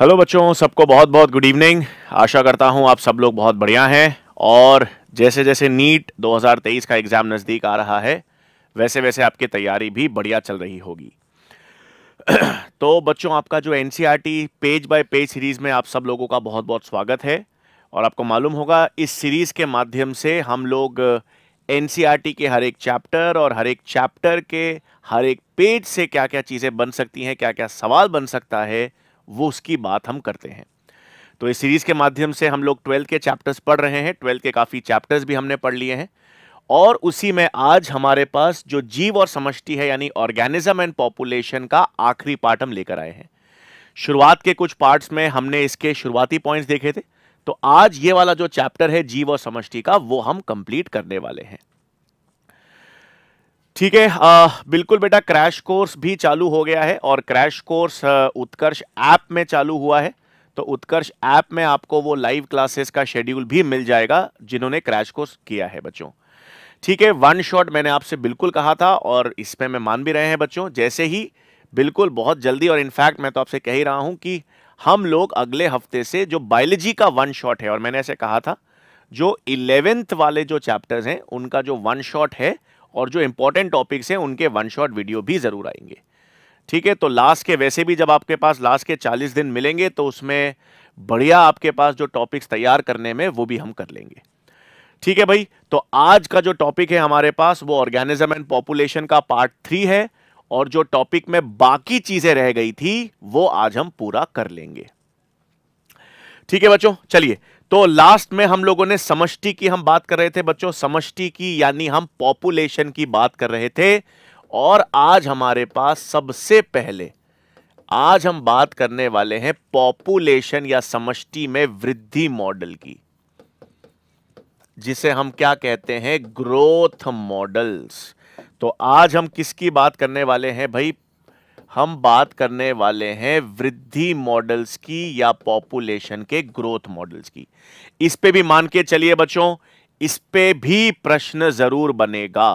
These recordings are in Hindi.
हेलो बच्चों सबको बहुत बहुत गुड इवनिंग आशा करता हूं आप सब लोग बहुत बढ़िया हैं और जैसे जैसे नीट 2023 का एग्ज़ाम नज़दीक आ रहा है वैसे वैसे आपकी तैयारी भी बढ़िया चल रही होगी तो बच्चों आपका जो एन पेज बाय पेज सीरीज़ में आप सब लोगों का बहुत बहुत स्वागत है और आपको मालूम होगा इस सीरीज़ के माध्यम से हम लोग एन e के हर एक चैप्टर और हर एक चैप्टर के हर एक पेज से क्या क्या चीज़ें बन सकती हैं क्या क्या सवाल बन सकता है वो उसकी बात हम करते हैं तो इस सीरीज़ के माध्यम से हम लोग ट्वेल्थ के चैप्टर्स पढ़ रहे हैं ट्वेल्थ के काफ़ी चैप्टर्स भी हमने पढ़ लिए हैं और उसी में आज हमारे पास जो जीव और समष्टि है यानी ऑर्गेनिज्म एंड पॉपुलेशन का आखिरी पार्ट हम लेकर आए हैं शुरुआत के कुछ पार्ट्स में हमने इसके शुरुआती पॉइंट्स देखे थे तो आज ये वाला जो चैप्टर है जीव और समष्टि का वो हम कंप्लीट करने वाले हैं ठीक है बिल्कुल बेटा क्रैश कोर्स भी चालू हो गया है और क्रैश कोर्स उत्कर्ष ऐप में चालू हुआ है तो उत्कर्ष ऐप में आपको वो लाइव क्लासेस का शेड्यूल भी मिल जाएगा जिन्होंने क्रैश कोर्स किया है बच्चों ठीक है वन शॉट मैंने आपसे बिल्कुल कहा था और इस पर मैं मान भी रहे हैं बच्चों जैसे ही बिल्कुल बहुत जल्दी और इनफैक्ट मैं तो आपसे कह ही रहा हूँ कि हम लोग अगले हफ्ते से जो बायोलॉजी का वन शॉट है और मैंने ऐसे कहा था जो इलेवेंथ वाले जो चैप्टर्स हैं उनका जो वन शॉट है और जो इंपॉर्टेंट टॉपिक्स हैं उनके वन शॉट वीडियो भी ज़रूर आएंगे ठीक है तो लास्ट के वैसे भी जब आपके पास लास्ट के चालीस दिन मिलेंगे तो उसमें बढ़िया आपके पास जो टॉपिक्स तैयार करने में वो भी हम कर लेंगे ठीक है भाई तो आज का जो टॉपिक है हमारे पास वो ऑर्गेनिज्म एंड पॉपुलेशन का पार्ट थ्री है और जो टॉपिक में बाकी चीजें रह गई थी वो आज हम पूरा कर लेंगे ठीक है बच्चों चलिए तो लास्ट में हम लोगों ने समष्टि की हम बात कर रहे थे बच्चों समष्टि की यानी हम पॉपुलेशन की बात कर रहे थे और आज हमारे पास सबसे पहले आज हम बात करने वाले हैं पॉपुलेशन या समष्टि में वृद्धि मॉडल की जिसे हम क्या कहते हैं ग्रोथ मॉडल्स तो आज हम किसकी बात करने वाले हैं भाई हम बात करने वाले हैं वृद्धि मॉडल्स की या पॉपुलेशन के ग्रोथ मॉडल्स की इस पे भी मान के चलिए बच्चों इस पे भी प्रश्न जरूर बनेगा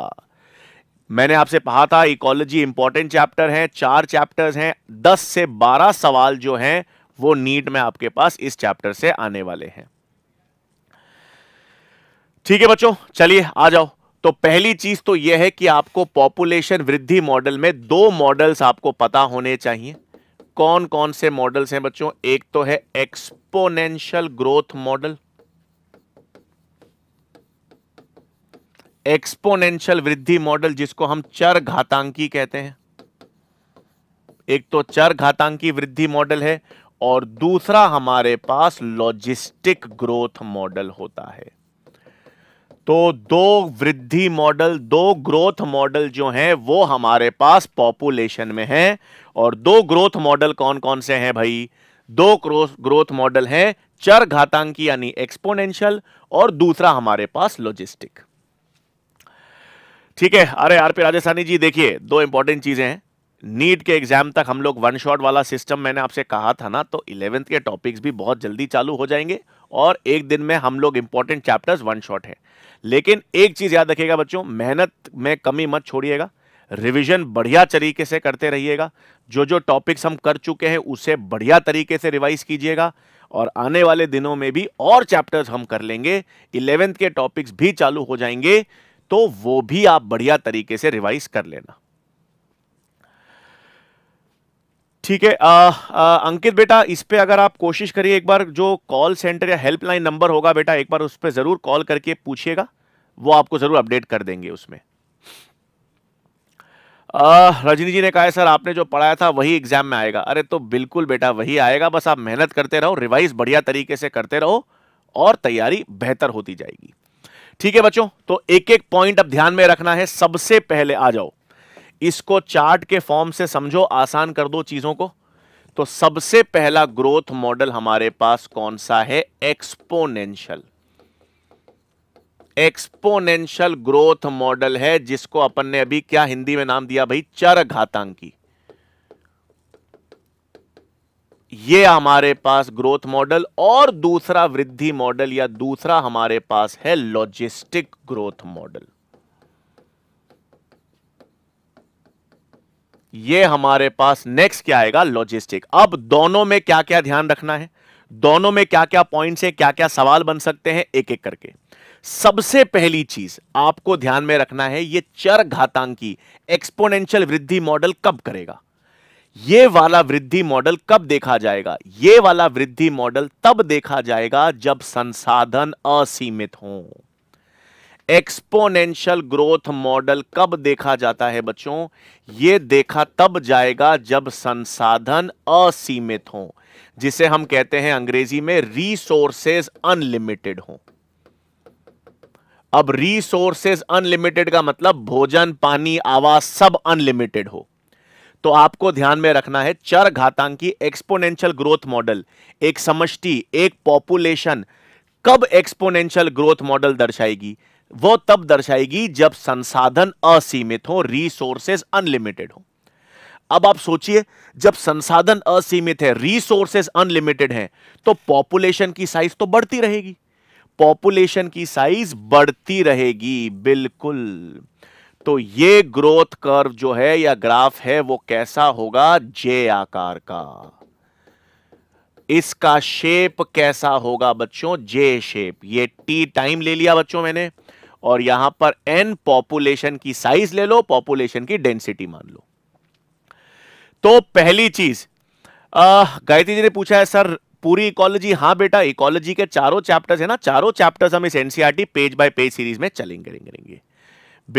मैंने आपसे कहा था इकोलॉजी इंपॉर्टेंट चैप्टर है चार चैप्टर्स हैं दस से बारह सवाल जो हैं वो नीट में आपके पास इस चैप्टर से आने वाले हैं ठीक है बच्चों चलिए आ जाओ तो पहली चीज तो यह है कि आपको पॉपुलेशन वृद्धि मॉडल में दो मॉडल्स आपको पता होने चाहिए कौन कौन से मॉडल्स हैं बच्चों एक तो है एक्सपोनेंशियल ग्रोथ मॉडल एक्सपोनेंशियल वृद्धि मॉडल जिसको हम चर घातांकी कहते हैं एक तो चर घातांकी वृद्धि मॉडल है और दूसरा हमारे पास लॉजिस्टिक ग्रोथ मॉडल होता है तो दो वृद्धि मॉडल दो ग्रोथ मॉडल जो हैं वो हमारे पास पॉपुलेशन में हैं और दो ग्रोथ मॉडल कौन कौन से हैं भाई दो ग्रोथ मॉडल हैं चर घातांकी यानी एक्सपोनेंशियल और दूसरा हमारे पास लॉजिस्टिक ठीक है अरे आर पी राजस्थानी जी देखिए दो इंपॉर्टेंट चीजें हैं नीट के एग्जाम तक हम लोग वन शॉट वाला सिस्टम मैंने आपसे कहा था ना तो इलेवेंथ के टॉपिक्स भी बहुत जल्दी चालू हो जाएंगे और एक दिन में हम लोग इंपॉर्टेंट चैप्टर्स वन शॉट है लेकिन एक चीज़ याद रखिएगा बच्चों मेहनत में कमी मत छोड़िएगा रिवीजन बढ़िया तरीके से करते रहिएगा जो जो टॉपिक्स हम कर चुके हैं उसे बढ़िया तरीके से रिवाइज कीजिएगा और आने वाले दिनों में भी और चैप्टर्स हम कर लेंगे इलेवेंथ के टॉपिक्स भी चालू हो जाएंगे तो वो भी आप बढ़िया तरीके से रिवाइज कर लेना ठीक है अंकित बेटा इस पे अगर आप कोशिश करिए एक बार जो कॉल सेंटर या हेल्पलाइन नंबर होगा बेटा एक बार उस पर ज़रूर कॉल करके पूछिएगा वो आपको ज़रूर अपडेट कर देंगे उसमें रजनी जी ने कहा है सर आपने जो पढ़ाया था वही एग्जाम में आएगा अरे तो बिल्कुल बेटा वही आएगा बस आप मेहनत करते रहो रिवाइज बढ़िया तरीके से करते रहो और तैयारी बेहतर होती जाएगी ठीक है बच्चों तो एक एक पॉइंट अब ध्यान में रखना है सबसे पहले आ जाओ इसको चार्ट के फॉर्म से समझो आसान कर दो चीजों को तो सबसे पहला ग्रोथ मॉडल हमारे पास कौन सा है एक्सपोनेंशियल एक्सपोनेंशियल ग्रोथ मॉडल है जिसको अपन ने अभी क्या हिंदी में नाम दिया भाई चर घातांकी ये हमारे पास ग्रोथ मॉडल और दूसरा वृद्धि मॉडल या दूसरा हमारे पास है लॉजिस्टिक ग्रोथ मॉडल ये हमारे पास नेक्स्ट क्या आएगा लॉजिस्टिक अब दोनों में क्या क्या ध्यान रखना है दोनों में क्या क्या पॉइंट्स हैं क्या क्या सवाल बन सकते हैं एक एक करके सबसे पहली चीज आपको ध्यान में रखना है ये चर घातांकी एक्सपोनेंशियल वृद्धि मॉडल कब करेगा ये वाला वृद्धि मॉडल कब देखा जाएगा ये वाला वृद्धि मॉडल तब देखा जाएगा जब संसाधन असीमित हों एक्सपोनेंशियल ग्रोथ मॉडल कब देखा जाता है बच्चों ये देखा तब जाएगा जब संसाधन असीमित हो जिसे हम कहते हैं अंग्रेजी में रिसोर्सेज अनलिमिटेड हो अब रिसोर्सेज अनलिमिटेड का मतलब भोजन पानी आवास सब अनलिमिटेड हो तो आपको ध्यान में रखना है चर घातांकी एक्सपोनेंशियल ग्रोथ मॉडल एक समष्टि एक पॉपुलेशन कब एक्सपोनेंशियल ग्रोथ मॉडल दर्शाएगी वो तब दर्शाएगी जब संसाधन असीमित हो रिसोर्सेज अनलिमिटेड हो अब आप सोचिए जब संसाधन असीमित है रिसोर्सेज अनलिमिटेड है तो पॉपुलेशन की साइज तो बढ़ती रहेगी पॉपुलेशन की साइज बढ़ती रहेगी बिल्कुल तो ये ग्रोथ कर्व जो है या ग्राफ है वो कैसा होगा जे आकार का इसका शेप कैसा होगा बच्चों जे शेप ये टी टाइम ले लिया बच्चों मैंने और यहां पर एन पॉपुलेशन की साइज ले लो पॉपुलेशन की डेंसिटी मान लो तो पहली चीज गायत्री जी ने पूछा है सर पूरी इकोलॉजी हाँ बेटा इकोलॉजी के चारों चैप्टर्स है ना चारों चैप्टर्स हम इस NCERT page by page series में चलेंगे करेंगे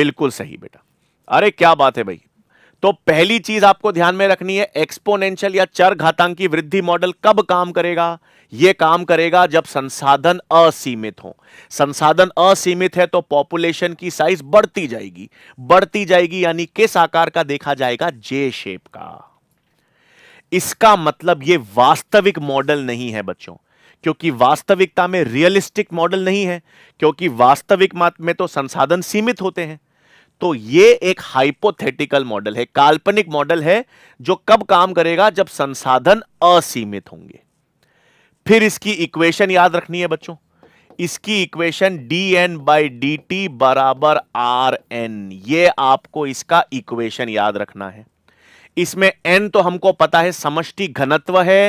बिल्कुल सही बेटा अरे क्या बात है भाई तो पहली चीज आपको ध्यान में रखनी है एक्सपोनेंशियल या चर घातांकी वृद्धि मॉडल कब काम करेगा यह काम करेगा जब संसाधन असीमित हो संसाधन असीमित है तो पॉपुलेशन की साइज बढ़ती जाएगी बढ़ती जाएगी यानी किस आकार का देखा जाएगा जे शेप का इसका मतलब यह वास्तविक मॉडल नहीं है बच्चों क्योंकि वास्तविकता में रियलिस्टिक मॉडल नहीं है क्योंकि वास्तविक में तो संसाधन सीमित होते हैं तो ये एक हाइपोथेटिकल मॉडल है काल्पनिक मॉडल है जो कब काम करेगा जब संसाधन असीमित होंगे फिर इसकी इक्वेशन याद रखनी है बच्चों इसकी equation D N by D T बराबर आर एन ये आपको इसका इक्वेशन याद रखना है इसमें एन तो हमको पता है समष्टि घनत्व है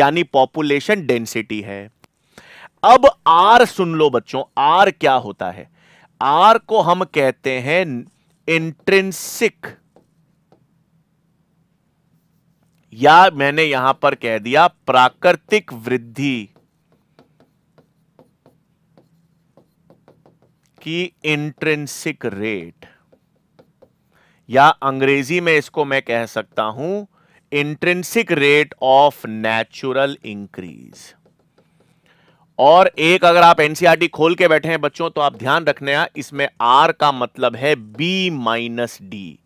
यानी पॉपुलेशन डेंसिटी है अब आर सुन लो बच्चों आर क्या होता है आर को हम कहते हैं इंट्रेंसिक या मैंने यहां पर कह दिया प्राकृतिक वृद्धि की इंट्रेंसिक रेट या अंग्रेजी में इसको मैं कह सकता हूं intrinsic rate of natural increase और एक अगर आप एनसीआरटी e खोल के बैठे हैं बच्चों तो आप ध्यान हैं इसमें आर का मतलब है बी माइनस डी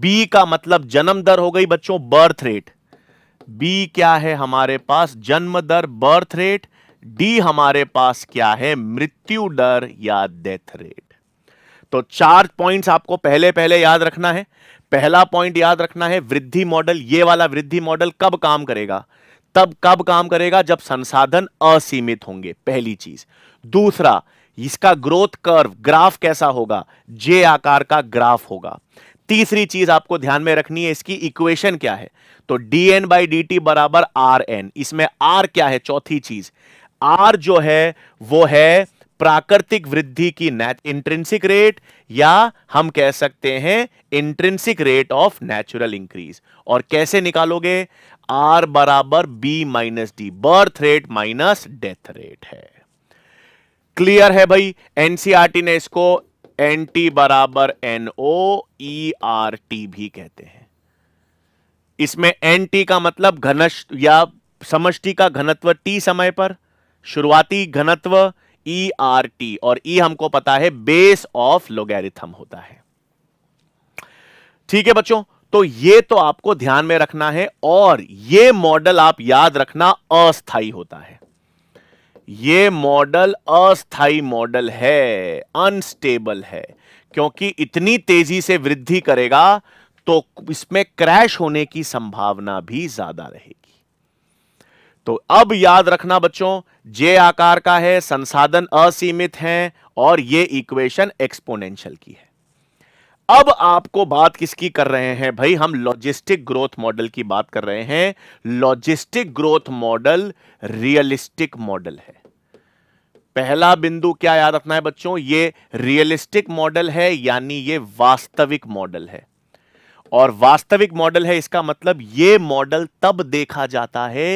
बी का मतलब जन्म दर हो गई बच्चों बर्थ रेट बी क्या है हमारे पास जन्म दर बर्थ रेट डी हमारे पास क्या है मृत्यु दर या डेथ रेट तो चार पॉइंट्स आपको पहले पहले याद रखना है पहला पॉइंट याद रखना है वृद्धि मॉडल ये वाला वृद्धि मॉडल कब काम करेगा तब कब काम करेगा जब संसाधन असीमित होंगे पहली चीज दूसरा इसका ग्रोथ कर्व ग्राफ कैसा होगा जे आकार का ग्राफ होगा तीसरी चीज आपको ध्यान में रखनी है इसकी इक्वेशन क्या है तो D N by D T बराबर आर एन इसमें आर क्या है चौथी चीज आर जो है वो है प्राकृतिक वृद्धि की इंट्रेंसिक रेट या हम कह सकते हैं intrinsic rate of natural increase और कैसे निकालोगे आर बराबर B minus D birth rate minus death rate है क्लियर है भाई एनसीआरटी e ने इसको एन टी बराबर N O E R T भी कहते हैं इसमें एन टी का मतलब घनश या समष्टि का घनत्व टी समय पर शुरुआती घनत्व ई आर टी और ई e हमको पता है बेस ऑफ लोगेरिथम होता है ठीक है बच्चों तो ये तो आपको ध्यान में रखना है और ये मॉडल आप याद रखना अस्थाई होता है ये मॉडल अस्थाई मॉडल है अनस्टेबल है क्योंकि इतनी तेजी से वृद्धि करेगा तो इसमें क्रैश होने की संभावना भी ज्यादा रहेगी तो अब याद रखना बच्चों जे आकार का है संसाधन असीमित हैं और ये इक्वेशन एक्सपोनेंशियल की है अब आपको बात किसकी कर रहे हैं भाई हम लॉजिस्टिक ग्रोथ मॉडल की बात कर रहे हैं logistic growth model realistic model है पहला बिंदु क्या याद रखना है बच्चों ये रियलिस्टिक मॉडल है यानी ये वास्तविक मॉडल है और वास्तविक मॉडल है इसका मतलब ये मॉडल तब देखा जाता है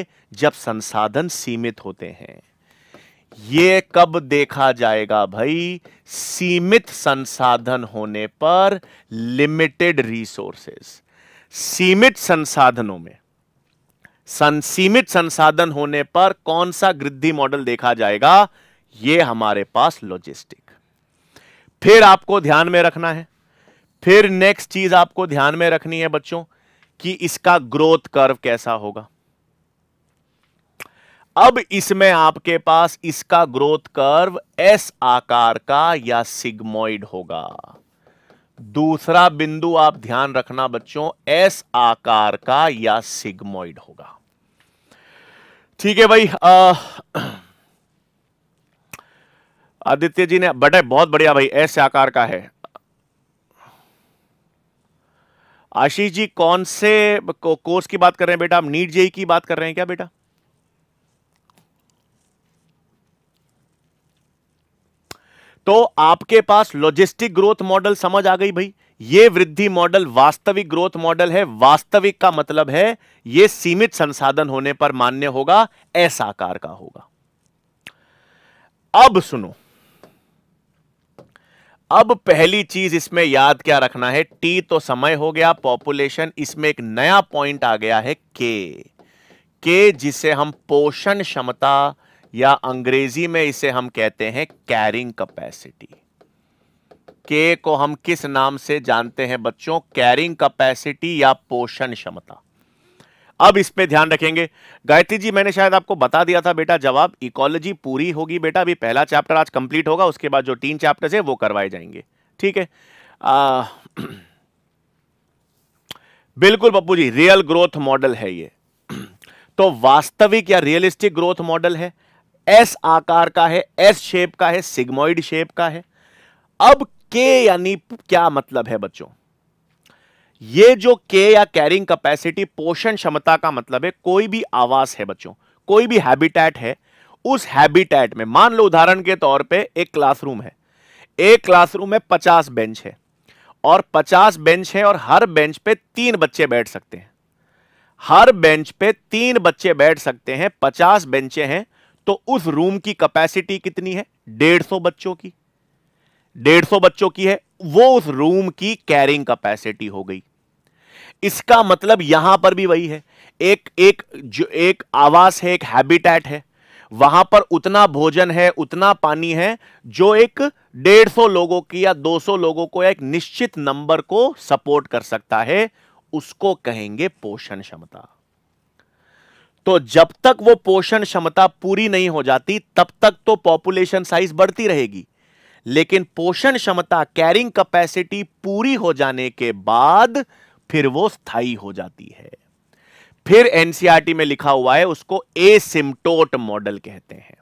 जब संसाधन सीमित होते हैं ये कब देखा जाएगा भाई सीमित संसाधन होने पर लिमिटेड रिसोर्सेस सीमित संसाधनों में संसीमित संसाधन होने पर कौन सा वृद्धि मॉडल देखा जाएगा यह हमारे पास लॉजिस्टिक फिर आपको ध्यान में रखना है फिर नेक्स्ट चीज आपको ध्यान में रखनी है बच्चों कि इसका ग्रोथ कर्व कैसा होगा अब इसमें आपके पास इसका ग्रोथ कर्व एस आकार का या सिग्मोइड होगा दूसरा बिंदु आप ध्यान रखना बच्चों एस आकार का या सिग्मोइड होगा ठीक है भाई आदित्य जी ने बटे बहुत बढ़िया भाई एस आकार का है आशीष जी कौन से कोर्स की बात कर रहे हैं बेटा आप नीट जेई की बात कर रहे हैं क्या बेटा तो आपके पास लॉजिस्टिक ग्रोथ मॉडल समझ आ गई भाई ये वृद्धि मॉडल वास्तविक ग्रोथ मॉडल है वास्तविक का मतलब है ये सीमित संसाधन होने पर मान्य होगा ऐसा आकार का होगा अब सुनो अब पहली चीज इसमें याद क्या रखना है टी तो समय हो गया पॉपुलेशन इसमें एक नया पॉइंट आ गया है के के जिसे हम पोषण क्षमता या अंग्रेजी में इसे हम कहते हैं कैरिंग कैपेसिटी के को हम किस नाम से जानते हैं बच्चों कैरिंग कैपेसिटी या पोषण क्षमता अब इस पे ध्यान रखेंगे गायत्री जी मैंने शायद आपको बता दिया था बेटा जवाब इकोलॉजी पूरी होगी बेटा अभी पहला चैप्टर आज कंप्लीट होगा उसके बाद जो तीन चैप्टर्स है वो करवाए जाएंगे ठीक है आ, बिल्कुल Pappu ji real growth model है ये तो वास्तविक या रियलिस्टिक ग्रोथ मॉडल है एस आकार का है एस शेप का है सिग्मोइड शेप का है अब के यानी क्या मतलब है बच्चों ये जो के या कैरिंग कैपेसिटी पोषण क्षमता का मतलब है कोई भी आवास है बच्चों कोई भी हैबिटेट है उस हैबिटेट में मान लो उदाहरण के तौर पे एक क्लासरूम है एक क्लासरूम में पचास बेंच है और पचास बेंच है और हर बेंच पे तीन बच्चे बैठ सकते हैं हर बेंच पे तीन बच्चे बैठ सकते हैं पचास बेंचे हैं तो उस रूम की कैपेसिटी कितनी है डेढ़ सौ बच्चों की डेढ़ सौ बच्चों की है वो उस रूम की कैरिंग कैपेसिटी हो गई इसका मतलब यहां पर भी वही है एक एक जो एक आवास है एक हैबिटेट है वहां पर उतना भोजन है उतना पानी है जो एक डेढ़ सौ लोगों की या दो सौ लोगों को एक निश्चित नंबर को सपोर्ट कर सकता है उसको कहेंगे पोषण क्षमता तो जब तक वो पोषण क्षमता पूरी नहीं हो जाती तब तक तो पॉपुलेशन साइज बढ़ती रहेगी लेकिन पोषण क्षमता कैरिंग कैपेसिटी पूरी हो जाने के बाद फिर वो स्थायी हो जाती है फिर एनसीआरटी e में लिखा हुआ है उसको सिमटोट मॉडल कहते हैं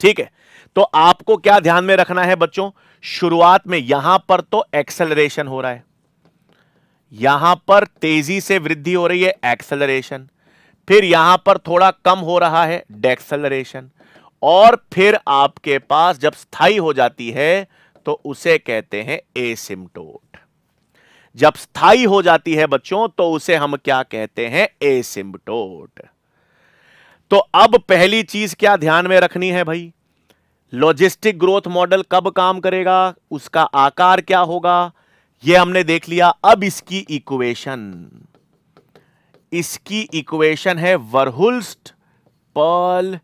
ठीक है तो आपको क्या ध्यान में रखना है बच्चों शुरुआत में यहां पर तो एक्सेलरेशन हो रहा है यहां पर तेजी से वृद्धि हो रही है एक्सेलरेशन फिर यहां पर थोड़ा कम हो रहा है डेक्सलरेशन और फिर आपके पास जब स्थाई हो जाती है तो उसे कहते हैं एसिम्टोट जब स्थाई हो जाती है बच्चों तो उसे हम क्या कहते हैं एसिम्टोट तो अब पहली चीज क्या ध्यान में रखनी है भाई लॉजिस्टिक ग्रोथ मॉडल कब काम करेगा उसका आकार क्या होगा यह हमने देख लिया अब इसकी इक्वेशन इसकी इक्वेशन है वरहुल्स्ट पर्ल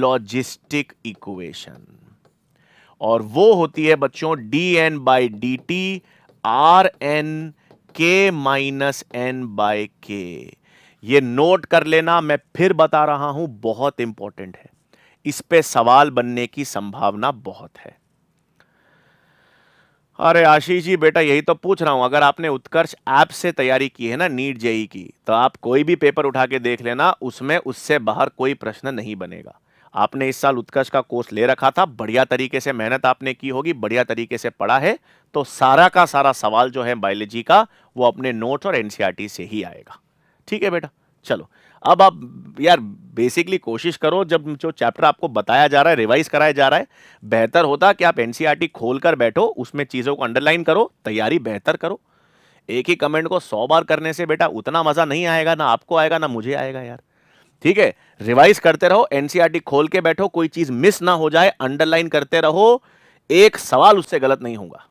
लॉजिस्टिक इक्वेशन और वो होती है बच्चों D N by D T R N K minus N by K ये नोट कर लेना मैं फिर बता रहा हूं बहुत इंपॉर्टेंट है इस पे सवाल बनने की संभावना बहुत है अरे आशीष जी बेटा यही तो पूछ रहा हूँ अगर आपने उत्कर्ष ऐप से तैयारी की है ना नीट जेई की तो आप कोई भी पेपर उठा के देख लेना उसमें उससे बाहर कोई प्रश्न नहीं बनेगा आपने इस साल उत्कर्ष का कोर्स ले रखा था बढ़िया तरीके से मेहनत आपने की होगी बढ़िया तरीके से पढ़ा है तो सारा का सारा सवाल जो है बायोलॉजी का वो अपने नोट्स और एनसीआरटी से ही आएगा ठीक है बेटा चलो अब आप यार बेसिकली कोशिश करो जब जो चैप्टर आपको बताया जा रहा है रिवाइज कराया जा रहा है बेहतर होता कि आप एनसीईआरटी e खोल कर बैठो उसमें चीज़ों को अंडरलाइन करो तैयारी बेहतर करो एक ही कमेंट को सौ बार करने से बेटा उतना मज़ा नहीं आएगा ना आपको आएगा ना मुझे आएगा यार ठीक है रिवाइज करते रहो एनसीईआरटी e खोल के बैठो कोई चीज़ मिस ना हो जाए अंडरलाइन करते रहो एक सवाल उससे गलत नहीं होगा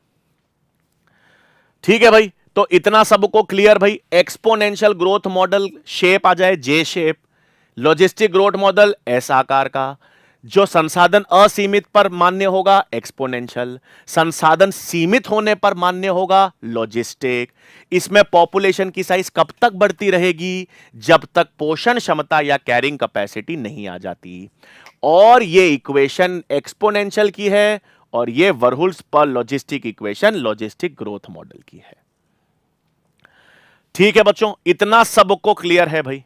ठीक है भाई तो इतना सबको क्लियर भाई एक्सपोनेंशियल ग्रोथ मॉडल शेप आ जाए J shape logistic growth model S आकार का जो संसाधन असीमित पर मान्य होगा एक्सपोनेंशियल संसाधन सीमित होने पर मान्य होगा लॉजिस्टिक इसमें पॉपुलेशन की साइज कब तक बढ़ती रहेगी जब तक पोषण क्षमता या कैरिंग कैपेसिटी नहीं आ जाती और ये इक्वेशन एक्सपोनेंशियल की है और ये वर्हुल्स पर logistic equation logistic growth model की है ठीक है बच्चों इतना सबको क्लियर है भाई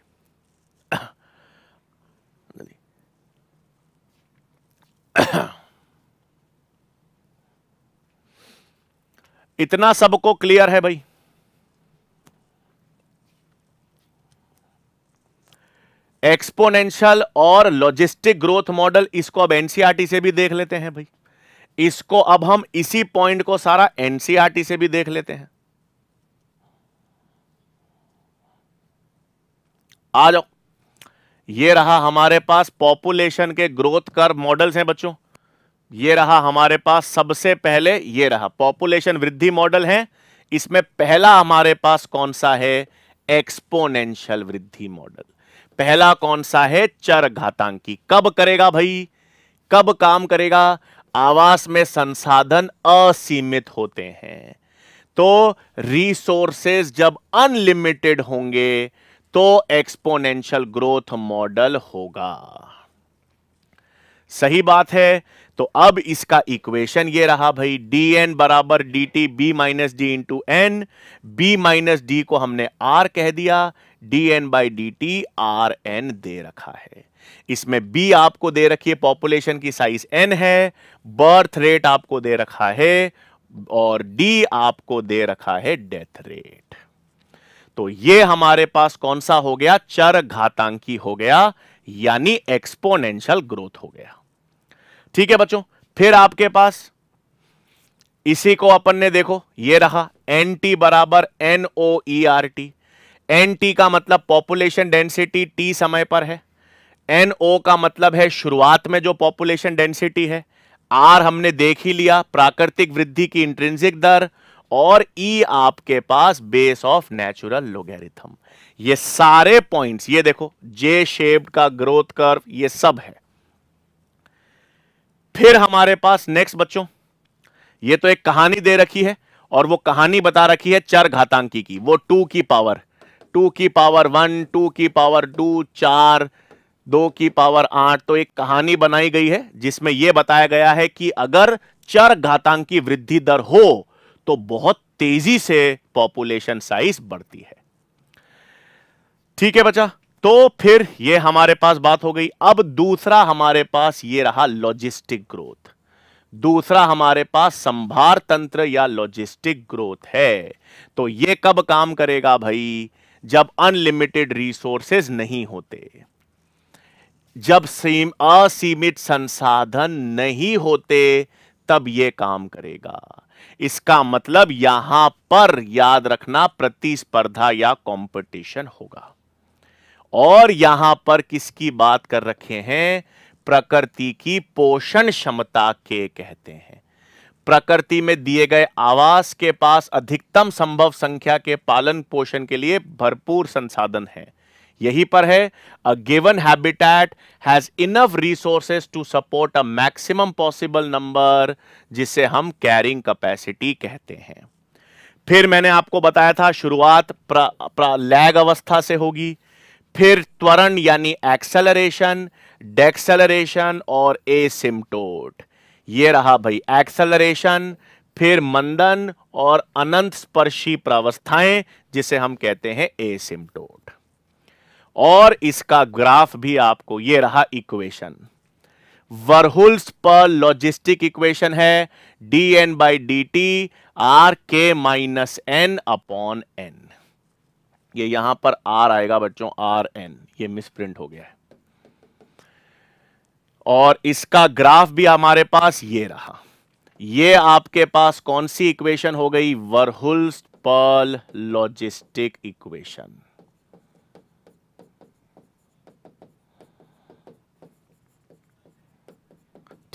इतना सबको क्लियर है भाई एक्सपोनेंशियल और लॉजिस्टिक ग्रोथ मॉडल इसको अब एनसीआरटी e से भी देख लेते हैं भाई इसको अब हम इसी पॉइंट को सारा एनसीआरटी e से भी देख लेते हैं आ जाओ ये रहा हमारे पास पॉपुलेशन के ग्रोथ कर मॉडल्स हैं बच्चों ये रहा हमारे पास सबसे पहले ये रहा पॉपुलेशन वृद्धि मॉडल है इसमें पहला हमारे पास कौन सा है एक्सपोनेंशियल वृद्धि मॉडल पहला कौन सा है चर घातांकी कब करेगा भाई कब काम करेगा आवास में संसाधन असीमित होते हैं तो रिसोर्सेज जब अनलिमिटेड होंगे तो एक्सपोनेंशियल ग्रोथ मॉडल होगा सही बात है तो अब इसका इक्वेशन ये रहा भाई डी एन बराबर D T B minus D into N B minus D को हमने आर कह दिया D N by D T R N दे रखा है इसमें बी आपको दे रखी है पॉपुलेशन की साइज एन है बर्थ रेट आपको दे रखा है और डी आपको दे रखा है डेथ रेट तो ये हमारे पास कौन सा हो गया चर घातांकी हो गया यानी एक्सपोनेंशियल ग्रोथ हो गया ठीक है बच्चों फिर आपके पास इसी को अपन ने देखो ये रहा एन टी बराबर N O E R T N T का मतलब पॉपुलेशन डेंसिटी टी समय पर है एन ओ का मतलब है शुरुआत में जो पॉपुलेशन डेंसिटी है आर हमने देख ही लिया प्राकृतिक वृद्धि की इंट्रेंसिक दर और ई आपके पास बेस ऑफ नेचुरल लोगेरिथम ये सारे पॉइंट्स ये देखो जे शेप्ड का ग्रोथ कर्व ये सब है फिर हमारे पास नेक्स्ट बच्चों ये तो एक कहानी दे रखी है और वो कहानी बता रखी है चर घातांकी की वो टू की पावर टू की पावर वन टू की पावर टू चार दो की पावर आठ तो एक कहानी बनाई गई है जिसमें यह बताया गया है कि अगर चर घातांकी वृद्धि दर हो तो बहुत तेजी से पॉपुलेशन साइज बढ़ती है ठीक है बच्चा तो फिर ये हमारे पास बात हो गई अब दूसरा हमारे पास ये रहा लॉजिस्टिक ग्रोथ दूसरा हमारे पास संभार तंत्र या लॉजिस्टिक ग्रोथ है तो ये कब काम करेगा भाई जब अनलिमिटेड रिसोर्सेज नहीं होते जब सीम असीमित संसाधन नहीं होते तब ये काम करेगा इसका मतलब यहां पर याद रखना प्रतिस्पर्धा या कंपटीशन होगा और यहां पर किसकी बात कर रखे हैं प्रकृति की पोषण क्षमता के कहते हैं प्रकृति में दिए गए आवास के पास अधिकतम संभव संख्या के पालन पोषण के लिए भरपूर संसाधन है यही पर है a given habitat has enough resources to support a maximum possible number जिसे हम कैरिंग कैपेसिटी कहते हैं फिर मैंने आपको बताया था शुरुआत लैग अवस्था से होगी फिर त्वरण यानी एक्सेलरेशन डेक्सेलरेशन और ए सिमटोट ये रहा भाई एक्सेलरेशन फिर मंदन और अनंत स्पर्शी प्रावस्थाएं जिसे हम कहते हैं ए सिमटोट और इसका ग्राफ भी आपको ये रहा इक्वेशन वर्हुल्स पर लॉजिस्टिक इक्वेशन है D N by D T R K minus N upon N ये यहां पर आर आएगा बच्चों आर एन ये मिसप्रिंट हो गया है और इसका ग्राफ भी हमारे पास ये रहा ये आपके पास कौन सी इक्वेशन हो गई वर्हुल्स पर्ल लॉजिस्टिक इक्वेशन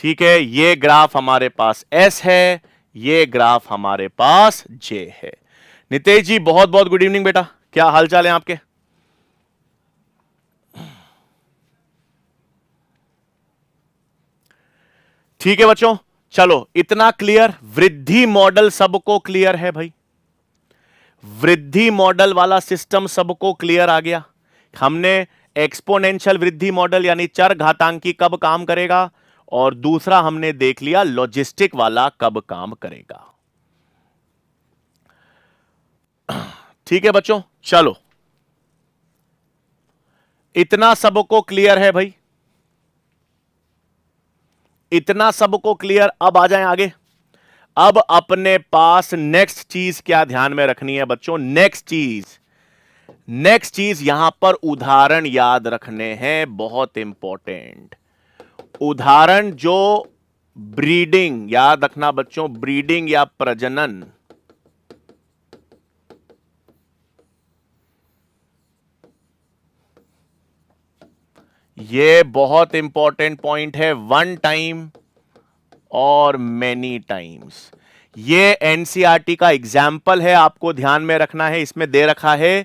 ठीक है ये ग्राफ हमारे पास एस है ये ग्राफ हमारे पास जे है नितेश जी बहुत बहुत गुड इवनिंग बेटा क्या हालचाल है आपके ठीक है बच्चों चलो इतना क्लियर वृद्धि मॉडल सबको क्लियर है भाई वृद्धि मॉडल वाला सिस्टम सबको क्लियर आ गया हमने एक्सपोनेंशियल वृद्धि मॉडल यानी चर घातांकी कब काम करेगा और दूसरा हमने देख लिया लॉजिस्टिक वाला कब काम करेगा ठीक है बच्चों चलो इतना सबको क्लियर है भाई इतना सबको क्लियर अब आ जाए आगे अब अपने पास नेक्स्ट चीज क्या ध्यान में रखनी है बच्चों नेक्स्ट चीज नेक्स्ट चीज यहां पर उदाहरण याद रखने हैं बहुत इंपॉर्टेंट उदाहरण जो ब्रीडिंग याद रखना बच्चों ब्रीडिंग या प्रजनन ये बहुत इंपॉर्टेंट पॉइंट है वन टाइम और मेनी टाइम्स ये एनसीआरटी e का एग्जाम्पल है आपको ध्यान में रखना है इसमें दे रखा है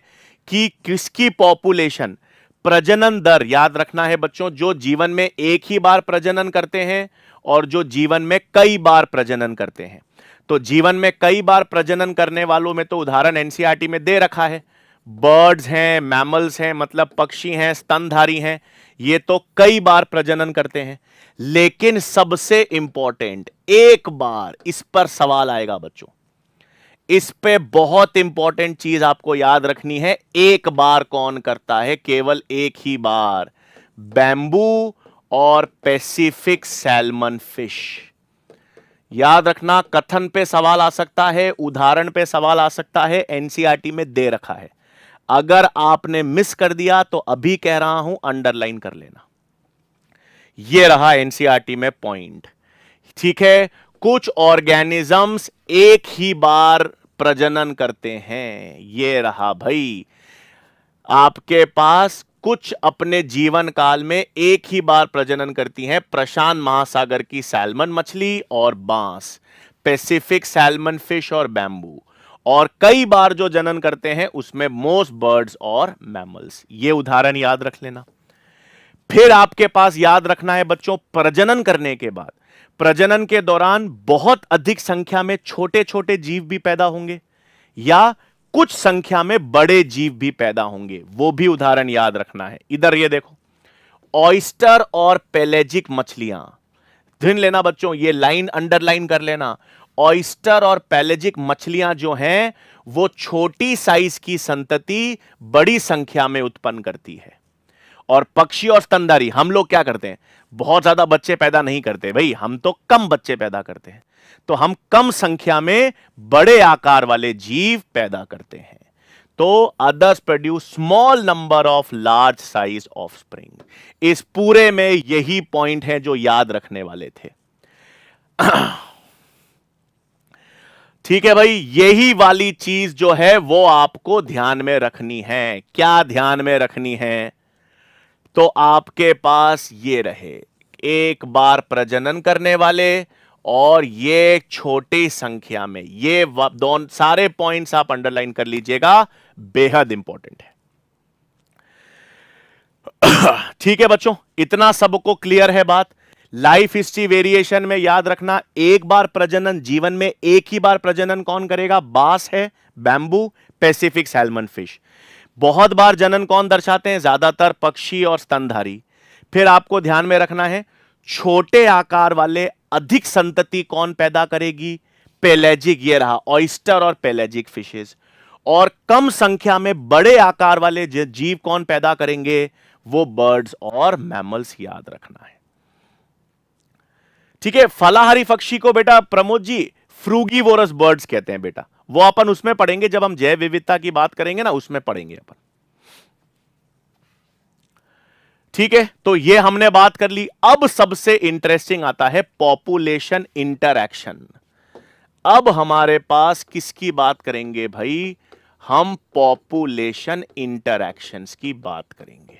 कि किसकी पॉपुलेशन प्रजनन दर याद रखना है बच्चों जो जीवन में एक ही बार प्रजनन करते हैं और जो जीवन में कई बार प्रजनन करते हैं तो जीवन में कई बार प्रजनन करने वालों में तो उदाहरण एनसीईआरटी e में दे रखा है बर्ड्स हैं मैमल्स हैं मतलब पक्षी हैं स्तनधारी हैं ये तो कई बार प्रजनन करते हैं लेकिन सबसे इंपॉर्टेंट एक बार इस पर सवाल आएगा बच्चों इस पे बहुत इंपॉर्टेंट चीज आपको याद रखनी है एक बार कौन करता है केवल एक ही बार बैम्बू और पैसिफिक सैलमन फिश याद रखना कथन पे सवाल आ सकता है उदाहरण पे सवाल आ सकता है एनसीईआरटी e में दे रखा है अगर आपने मिस कर दिया तो अभी कह रहा हूं अंडरलाइन कर लेना यह रहा एनसीईआरटी e में पॉइंट ठीक है कुछ ऑर्गेनिजम्स एक ही बार प्रजनन करते हैं ये रहा भाई आपके पास कुछ अपने जीवन काल में एक ही बार प्रजनन करती हैं प्रशांत महासागर की सैलमन मछली और बांस पैसिफिक सैलमन फिश और बैम्बू और कई बार जो जनन करते हैं उसमें मोस्ट बर्ड्स और मैमल्स ये उदाहरण याद रख लेना फिर आपके पास याद रखना है बच्चों प्रजनन करने के बाद प्रजनन के दौरान बहुत अधिक संख्या में छोटे छोटे जीव भी पैदा होंगे या कुछ संख्या में बड़े जीव भी पैदा होंगे वो भी उदाहरण याद रखना है इधर ये देखो ऑयस्टर और पेलेजिक मछलियां ध्यान लेना बच्चों ये लाइन अंडरलाइन कर लेना ऑयस्टर और पैलेजिक मछलियां जो हैं वो छोटी साइज की संतति बड़ी संख्या में उत्पन्न करती है और पक्षी और स्तनधारी हम लोग क्या करते हैं बहुत ज्यादा बच्चे पैदा नहीं करते भाई हम तो कम बच्चे पैदा करते हैं तो हम कम संख्या में बड़े आकार वाले जीव पैदा करते हैं तो others produce small number of large size offspring इस पूरे में यही पॉइंट है जो याद रखने वाले थे ठीक है भाई यही वाली चीज जो है वो आपको ध्यान में रखनी है क्या ध्यान में रखनी है तो आपके पास ये रहे एक बार प्रजनन करने वाले और ये छोटी संख्या में ये दोनों सारे पॉइंट्स आप अंडरलाइन कर लीजिएगा बेहद इंपॉर्टेंट है ठीक है बच्चों इतना सबको क्लियर है बात लाइफ हिस्ट्री वेरिएशन में याद रखना एक बार प्रजनन जीवन में एक ही बार प्रजनन कौन करेगा बास है बैम्बू पैसिफिक सैलमन फिश बहुत बार जनन कौन दर्शाते हैं ज्यादातर पक्षी और स्तनधारी फिर आपको ध्यान में रखना है छोटे आकार वाले अधिक संतति कौन पैदा करेगी पेलेजिक ये रहा ऑइस्टर और पेलेजिक फिशेज और कम संख्या में बड़े आकार वाले जीव कौन पैदा करेंगे वो बर्ड्स और मैमल्स याद रखना है ठीक है फलाहारी पक्षी को बेटा Pramod ji frugivorous birds कहते हैं बेटा वो अपन उसमें पढ़ेंगे जब हम जैव विविधता की बात करेंगे ना उसमें पढ़ेंगे अपन ठीक है तो ये हमने बात कर ली अब सबसे इंटरेस्टिंग आता है पॉपुलेशन इंटरैक्शन अब हमारे पास किसकी बात करेंगे भाई हम पॉपुलेशन इंटरैक्शंस की बात करेंगे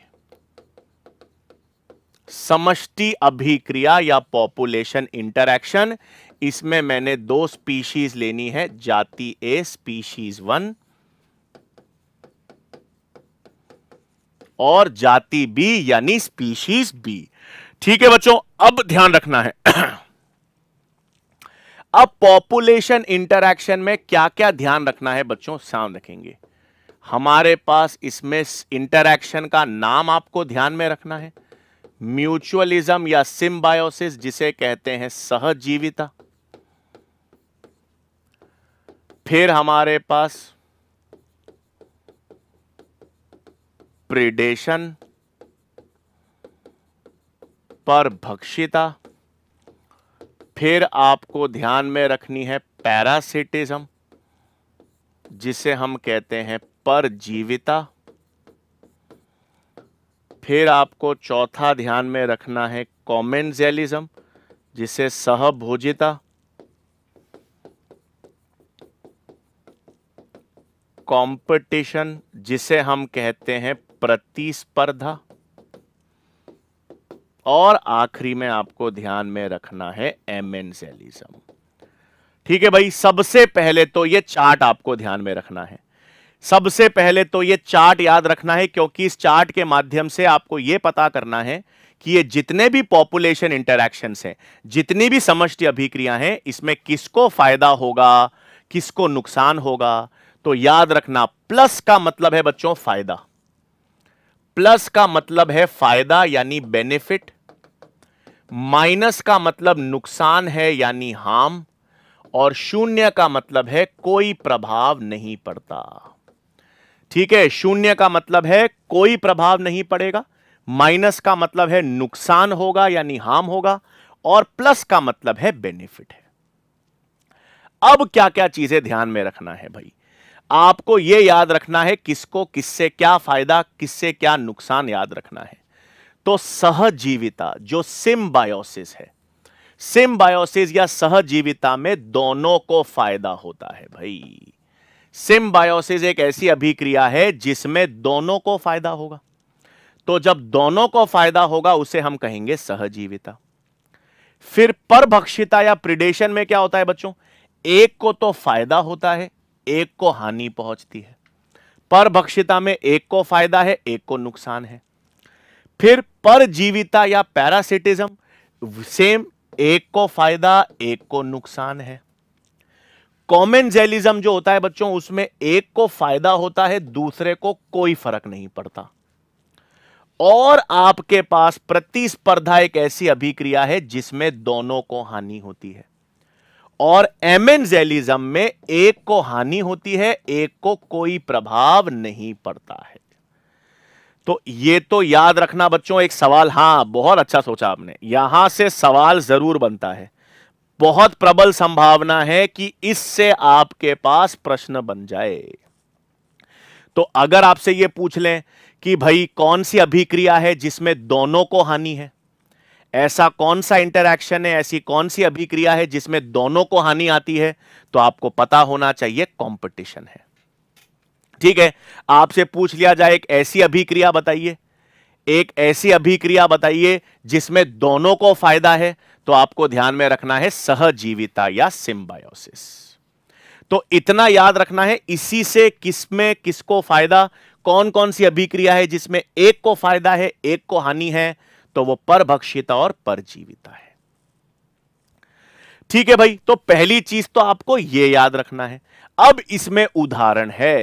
समष्टि अभिक्रिया या पॉपुलेशन इंटरैक्शन इसमें मैंने दो स्पीशीज लेनी है जाति ए स्पीशीज वन और जाति बी यानी स्पीशीज बी ठीक है बच्चों अब ध्यान रखना है अब पॉपुलेशन इंटरैक्शन में क्या क्या ध्यान रखना है बच्चों सामने रखेंगे हमारे पास इसमें इंटरैक्शन का नाम आपको ध्यान में रखना है म्यूचुअलिज्म या सिम्बायोसिस जिसे कहते हैं सहजीविता फिर हमारे पास प्रिडेशन पर भक्षिता फिर आपको ध्यान में रखनी है पैरासिटिज्म जिसे हम कहते हैं परजीविता फिर आपको चौथा ध्यान में रखना है कॉमेंजेलिज्म जिसे सहभोजिता कंपटीशन जिसे हम कहते हैं प्रतिस्पर्धा और आखिरी में आपको ध्यान में रखना है एमेंसेलिज्म ठीक है भाई सबसे पहले तो ये चार्ट आपको ध्यान में रखना है सबसे पहले तो ये चार्ट याद रखना है क्योंकि इस चार्ट के माध्यम से आपको ये पता करना है कि ये जितने भी पॉपुलेशन इंटरेक्शन हैं जितनी भी समष्टि अभिक्रिया हैं इसमें किसको फायदा होगा किसको नुकसान होगा तो याद रखना प्लस का मतलब है बच्चों फायदा प्लस का मतलब है फायदा यानी बेनिफिट माइनस का मतलब नुकसान है यानी हार्म और शून्य का मतलब है कोई प्रभाव नहीं पड़ता ठीक है शून्य का मतलब है कोई प्रभाव नहीं पड़ेगा माइनस का मतलब है नुकसान होगा यानी हार्म होगा और प्लस का मतलब है बेनिफिट है अब क्या क्या चीजें ध्यान में रखना है भाई आपको यह याद रखना है किसको किससे क्या फायदा किससे क्या नुकसान याद रखना है तो सहजीविता जो सिम्बायोसिस है सिम्बायोसिस या सहजीविता में दोनों को फायदा होता है भाई सिम्बायोसिस एक ऐसी अभिक्रिया है जिसमें दोनों को फायदा होगा तो जब दोनों को फायदा होगा उसे हम कहेंगे सहजीविता फिर परभक्षिता या प्रिडेशन में क्या होता है बच्चों एक को तो फायदा होता है एक को हानि पहुंचती है परभक्षिता में एक को फायदा है एक को नुकसान है फिर परजीविता या पैरासिटिज्म सेम एक को फायदा एक को नुकसान है कॉमन जेलिज्म जो होता है बच्चों उसमें एक को फायदा होता है दूसरे को कोई फर्क नहीं पड़ता और आपके पास प्रतिस्पर्धा एक ऐसी अभिक्रिया है जिसमें दोनों को हानि होती है और एमेंजेलिज्म में एक को हानि होती है एक को कोई प्रभाव नहीं पड़ता है तो ये तो याद रखना बच्चों एक सवाल हां बहुत अच्छा सोचा आपने यहां से सवाल जरूर बनता है बहुत प्रबल संभावना है कि इससे आपके पास प्रश्न बन जाए तो अगर आपसे यह पूछ लें कि भाई कौन सी अभिक्रिया है जिसमें दोनों को हानि है ऐसा कौन सा इंटरैक्शन है ऐसी कौन सी अभिक्रिया है जिसमें दोनों को हानि आती है तो आपको पता होना चाहिए कंपटीशन है ठीक है आपसे पूछ लिया जाए एक ऐसी अभिक्रिया बताइए एक ऐसी अभिक्रिया बताइए जिसमें दोनों को फायदा है तो आपको ध्यान में रखना है सहजीविता या सिंबायोसिस तो इतना याद रखना है इसी से किसमें किसको फायदा कौन कौन सी अभिक्रिया है जिसमें एक को फायदा है एक को हानि है तो वो परभक्षिता और परजीविता है ठीक है भाई तो पहली चीज तो आपको यह याद रखना है अब इसमें उदाहरण है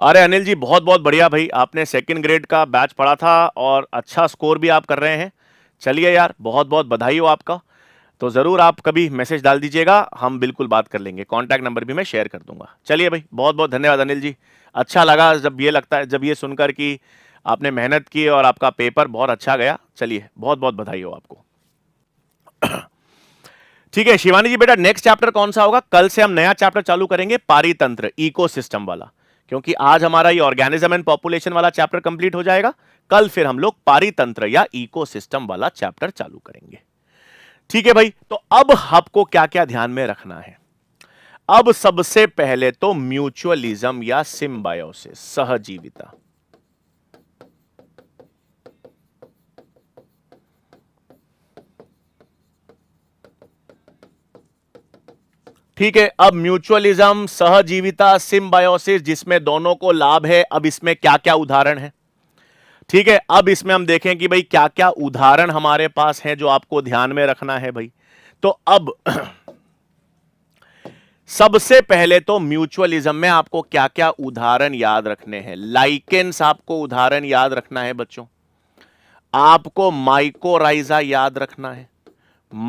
अरे अनिल जी बहुत बहुत बढ़िया भाई आपने सेकंड ग्रेड का बैच पढ़ा था और अच्छा स्कोर भी आप कर रहे हैं चलिए यार बहुत बहुत बधाई हो आपका तो ज़रूर आप कभी मैसेज डाल दीजिएगा हम बिल्कुल बात कर लेंगे कॉन्टैक्ट नंबर भी मैं शेयर कर दूंगा चलिए भाई बहुत बहुत धन्यवाद अनिल जी अच्छा लगा जब ये लगता है जब ये सुनकर कि आपने मेहनत की और आपका पेपर बहुत अच्छा गया चलिए बहुत बहुत बधाई हो आपको ठीक है शिवानी जी बेटा नेक्स्ट चैप्टर कौन सा होगा कल से हम नया चैप्टर चालू करेंगे पारितंत्र इकोसिस्टम वाला क्योंकि आज हमारा ये ऑर्गेनिज्म एंड पॉपुलेशन वाला चैप्टर कंप्लीट हो जाएगा कल फिर हम लोग पारितंत्र या इकोसिस्टम वाला चैप्टर चालू करेंगे ठीक है भाई तो अब आपको क्या क्या ध्यान में रखना है अब सबसे पहले तो म्यूचुअलिज्म या सिम्बायोसिस सहजीविता ठीक है अब म्यूचुअलिज्म सहजीविता सिम्बायोसिस जिसमें दोनों को लाभ है अब इसमें क्या क्या उदाहरण है ठीक है अब इसमें हम देखें कि भाई क्या क्या उदाहरण हमारे पास हैं जो आपको ध्यान में रखना है भाई तो अब सबसे पहले तो म्यूचुअलिज्म में आपको क्या क्या उदाहरण याद रखने हैं लाइकेंस आपको उदाहरण याद रखना है बच्चों आपको माइकोराइजा याद रखना है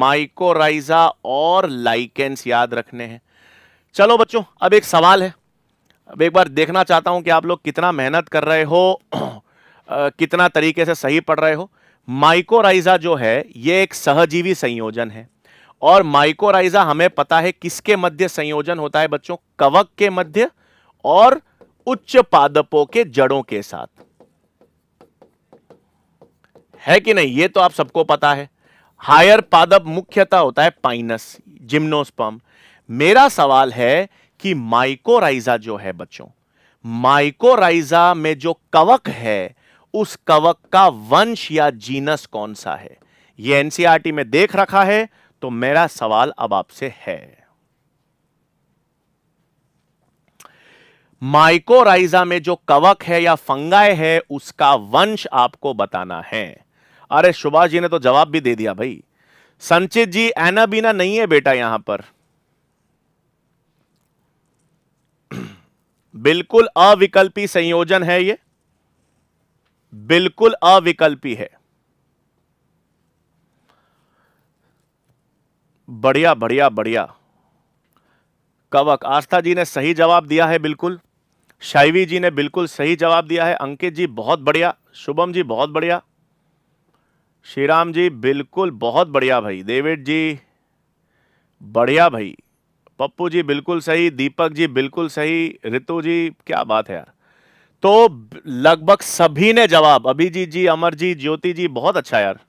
माइकोराइजा और लाइकेंस याद रखने हैं चलो बच्चों अब एक सवाल है अब एक बार देखना चाहता हूं कि आप लोग कितना मेहनत कर रहे हो कितना तरीके से सही पढ़ रहे हो माइकोराइजा जो है ये एक सहजीवी संयोजन है और माइकोराइजा हमें पता है किसके मध्य संयोजन होता है बच्चों कवक के मध्य और उच्च पादपों के जड़ों के साथ है कि नहीं ये तो आप सबको पता है हायर पादप मुख्यतः होता है पाइनस जिम्नोस्पम मेरा सवाल है कि माइकोराइजा जो है बच्चों माइकोराइजा में जो कवक है उस कवक का वंश या जीनस कौन सा है ये एनसीआरटी e में देख रखा है तो मेरा सवाल अब आपसे है माइकोराइजा में जो कवक है या फंगाई है उसका वंश आपको बताना है अरे सुभाष जी ने तो जवाब भी दे दिया भाई संचित जी एना बीना नहीं है बेटा यहां पर बिल्कुल अविकल्पी संयोजन है यह बिल्कुल अविकल्पी है बढ़िया बढ़िया बढ़िया कवक आस्था जी ने सही जवाब दिया है बिल्कुल शाइवी जी ने बिल्कुल सही जवाब दिया है अंकित जी बहुत बढ़िया शुभम जी बहुत बढ़िया श्री राम जी बिल्कुल बहुत बढ़िया भाई देविड जी बढ़िया भाई पप्पू जी बिल्कुल सही दीपक जी बिल्कुल सही ऋतु जी क्या बात है यार तो लगभग सभी ने जवाब अभिजीत जी अमरजीत ज्योति जी बहुत अच्छा यार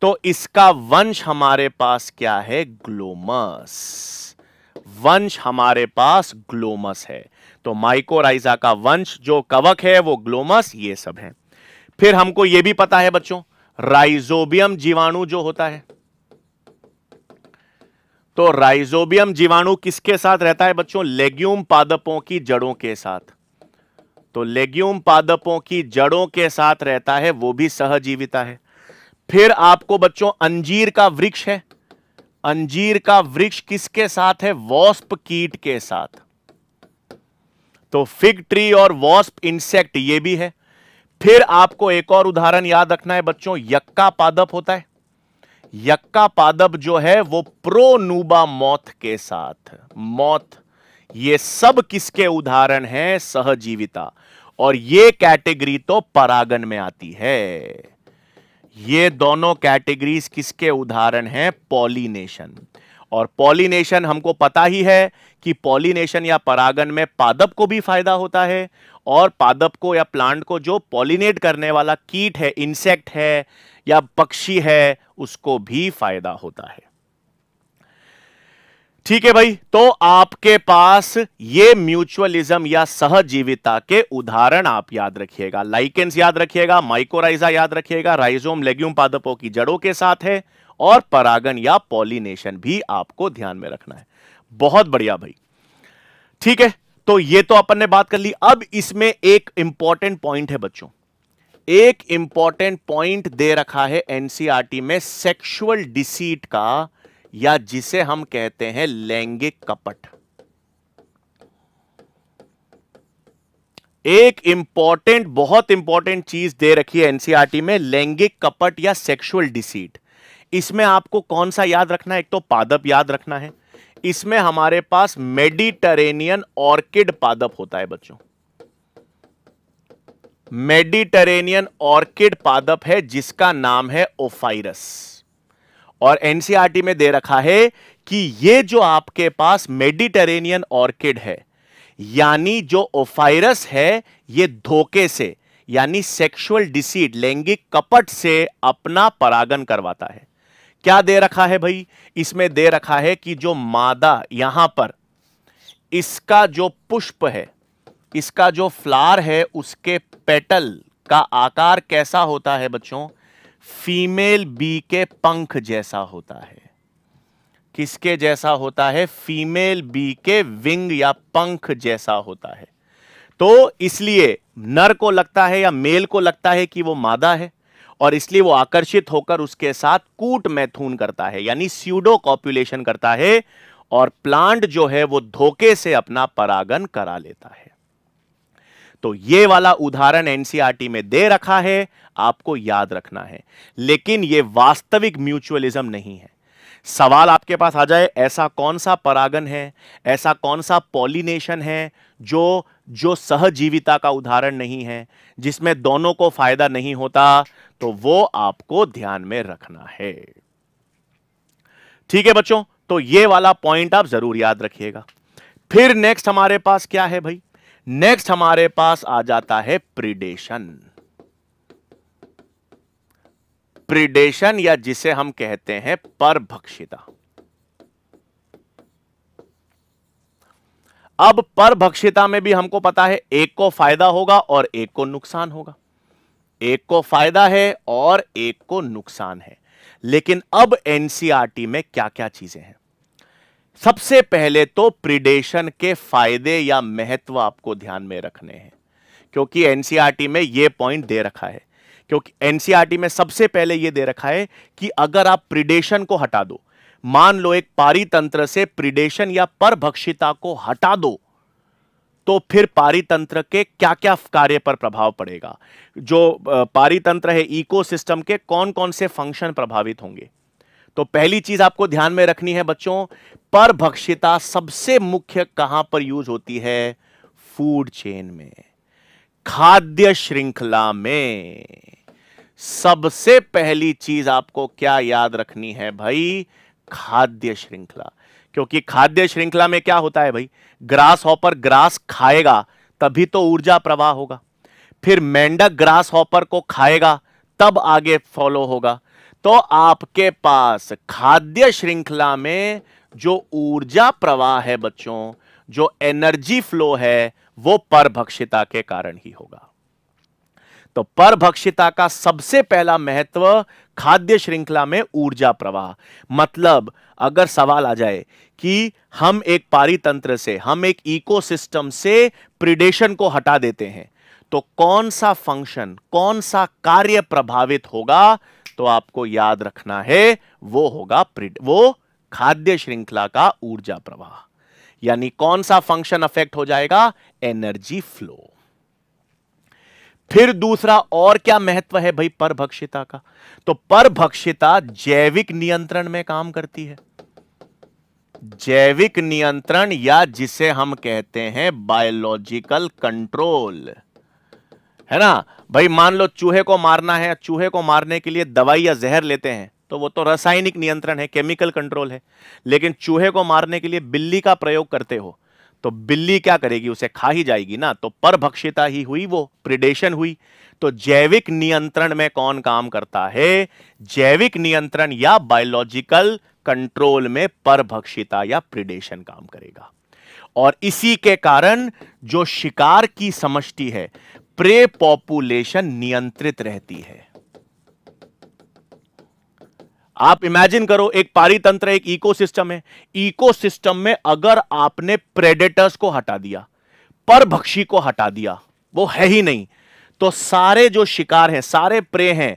तो इसका वंश हमारे पास क्या है ग्लोमस वंश हमारे पास ग्लोमस है तो माइकोराइजा का वंश जो कवक है वो ग्लोमस ये सब है फिर हमको ये भी पता है बच्चों राइजोबियम जीवाणु जो होता है तो राइजोबियम जीवाणु किसके साथ रहता है बच्चों लेग्यूम पादपों की जड़ों के साथ तो लेग्यूम पादपों की जड़ों के साथ रहता है वो भी सहजीविता है फिर आपको बच्चों अंजीर का वृक्ष है अंजीर का वृक्ष किसके साथ है वॉस्प कीट के साथ तो फिग ट्री और वॉस्प इंसेक्ट ये भी है फिर आपको एक और उदाहरण याद रखना है बच्चों यक्का पादप होता है यक्का पादप जो है वो प्रोनूबा मौत के साथ मौत ये सब किसके उदाहरण हैं सहजीविता और ये कैटेगरी तो परागन में आती है ये दोनों कैटेगरीज किसके उदाहरण हैं पॉलिनेशन और पॉलिनेशन हमको पता ही है कि पॉलिनेशन या परागन में पादप को भी फायदा होता है और पादप को या प्लांट को जो पॉलिनेट करने वाला कीट है इंसेक्ट है या पक्षी है उसको भी फायदा होता है ठीक है भाई तो आपके पास ये म्यूचुअलिज्म या सहजीविता के उदाहरण आप याद रखिएगा लाइकेंस याद रखिएगा माइकोराइजा याद रखिएगा राइजोम लेग्यूम पादपों की जड़ों के साथ है और परागन या पॉलिनेशन भी आपको ध्यान में रखना है बहुत बढ़िया भाई ठीक है तो ये तो अपन ने बात कर ली अब इसमें एक इंपॉर्टेंट पॉइंट है बच्चों एक इंपॉर्टेंट पॉइंट दे रखा है एनसीआरटी में सेक्सुअल डिसीट का या जिसे हम कहते हैं लैंगिक कपट एक इंपॉर्टेंट बहुत इंपॉर्टेंट चीज दे रखी है एनसीआरटी e में लैंगिक कपट या सेक्सुअल डिसीट इसमें आपको कौन सा याद रखना है एक तो पादप याद रखना है इसमें हमारे पास मेडिटरेनियन ऑर्किड पादप होता है बच्चों मेडिटरेनियन ऑर्किड पादप है जिसका नाम है ओफाइरस और एनसीईआरटी e में दे रखा है कि ये जो आपके पास मेडिटेरेनियन ऑर्किड है यानी जो ओफायरस है ये धोखे से यानी सेक्सुअल डिसीड लैंगिक कपट से अपना परागन करवाता है क्या दे रखा है भाई इसमें दे रखा है कि जो मादा यहां पर इसका जो पुष्प है इसका जो फ्लार है उसके पेटल का आकार कैसा होता है बच्चों फीमेल बी के पंख जैसा होता है किसके जैसा होता है फीमेल बी के विंग या पंख जैसा होता है तो इसलिए नर को लगता है या मेल को लगता है कि वो मादा है और इसलिए वो आकर्षित होकर उसके साथ कूट मैथून करता है यानी स्यूडो कॉपुलेशन करता है और प्लांट जो है वो धोखे से अपना परागन करा लेता है तो ये वाला उदाहरण एनसीआरटी में दे रखा है आपको याद रखना है लेकिन ये वास्तविक म्यूचुअलिज्म नहीं है सवाल आपके पास आ जाए ऐसा कौन सा परागन है ऐसा कौन सा पॉलिनेशन है जो जो सहजीविता का उदाहरण नहीं है जिसमें दोनों को फायदा नहीं होता तो वो आपको ध्यान में रखना है ठीक है बच्चों तो ये वाला पॉइंट आप जरूर याद रखिएगा फिर नेक्स्ट हमारे पास क्या है भाई नेक्स्ट हमारे पास आ जाता है प्रिडेशन प्रिडेशन या जिसे हम कहते हैं परभक्षिता अब परभक्षिता में भी हमको पता है एक को फायदा होगा और एक को नुकसान होगा एक को फायदा है और एक को नुकसान है लेकिन अब एनसीआरटी में क्या क्या चीजें हैं सबसे पहले तो प्रिडेशन के फायदे या महत्व आपको ध्यान में रखने हैं क्योंकि एनसीईआरटी e में यह पॉइंट दे रखा है क्योंकि एनसीईआरटी e में सबसे पहले यह दे रखा है कि अगर आप प्रिडेशन को हटा दो मान लो एक पारितंत्र से प्रिडेशन या परभक्षिता को हटा दो तो फिर पारितंत्र के क्या क्या कार्य पर प्रभाव पड़ेगा जो पारितंत्र है इकोसिस्टम के कौन कौन से फंक्शन प्रभावित होंगे तो पहली चीज आपको ध्यान में रखनी है बच्चों परभक्षिता सबसे मुख्य कहां पर यूज होती है फूड चेन में खाद्य श्रृंखला में सबसे पहली चीज आपको क्या याद रखनी है भाई खाद्य श्रृंखला क्योंकि खाद्य श्रृंखला में क्या होता है भाई ग्रास हॉपर ग्रास खाएगा तभी तो ऊर्जा प्रवाह होगा फिर मेंढक ग्रास हॉपर को खाएगा तब आगे फॉलो होगा तो आपके पास खाद्य श्रृंखला में जो ऊर्जा प्रवाह है बच्चों जो एनर्जी फ्लो है वो परभक्षिता के कारण ही होगा तो परभक्षिता का सबसे पहला महत्व खाद्य श्रृंखला में ऊर्जा प्रवाह मतलब अगर सवाल आ जाए कि हम एक पारितंत्र से हम एक इकोसिस्टम से प्रिडेशन को हटा देते हैं तो कौन सा फंक्शन कौन सा कार्य प्रभावित होगा तो आपको याद रखना है वो होगा वो खाद्य श्रृंखला का ऊर्जा प्रवाह यानी कौन सा फंक्शन अफेक्ट हो जाएगा एनर्जी फ्लो फिर दूसरा और क्या महत्व है भाई परभक्षिता का तो परभक्षिता जैविक नियंत्रण में काम करती है जैविक नियंत्रण या जिसे हम कहते हैं बायोलॉजिकल कंट्रोल है ना भाई मान लो चूहे को मारना है चूहे को मारने के लिए दवाई या जहर लेते हैं तो वो तो रासायनिक नियंत्रण है केमिकल कंट्रोल है लेकिन चूहे को मारने के लिए बिल्ली का प्रयोग करते हो तो बिल्ली क्या करेगी उसे खा ही जाएगी ना तो परभक्षिता ही हुई वो प्रिडेशन हुई तो जैविक नियंत्रण में कौन काम करता है जैविक नियंत्रण या बायोलॉजिकल कंट्रोल में परभक्षिता या प्रिडेशन काम करेगा और इसी के कारण जो शिकार की समष्टि है प्रे पॉपुलेशन नियंत्रित रहती है आप इमेजिन करो एक पारितंत्र एक इकोसिस्टम है इकोसिस्टम में अगर आपने प्रेडेटर्स को हटा दिया परभक्षी को हटा दिया वो है ही नहीं तो सारे जो शिकार हैं सारे प्रे हैं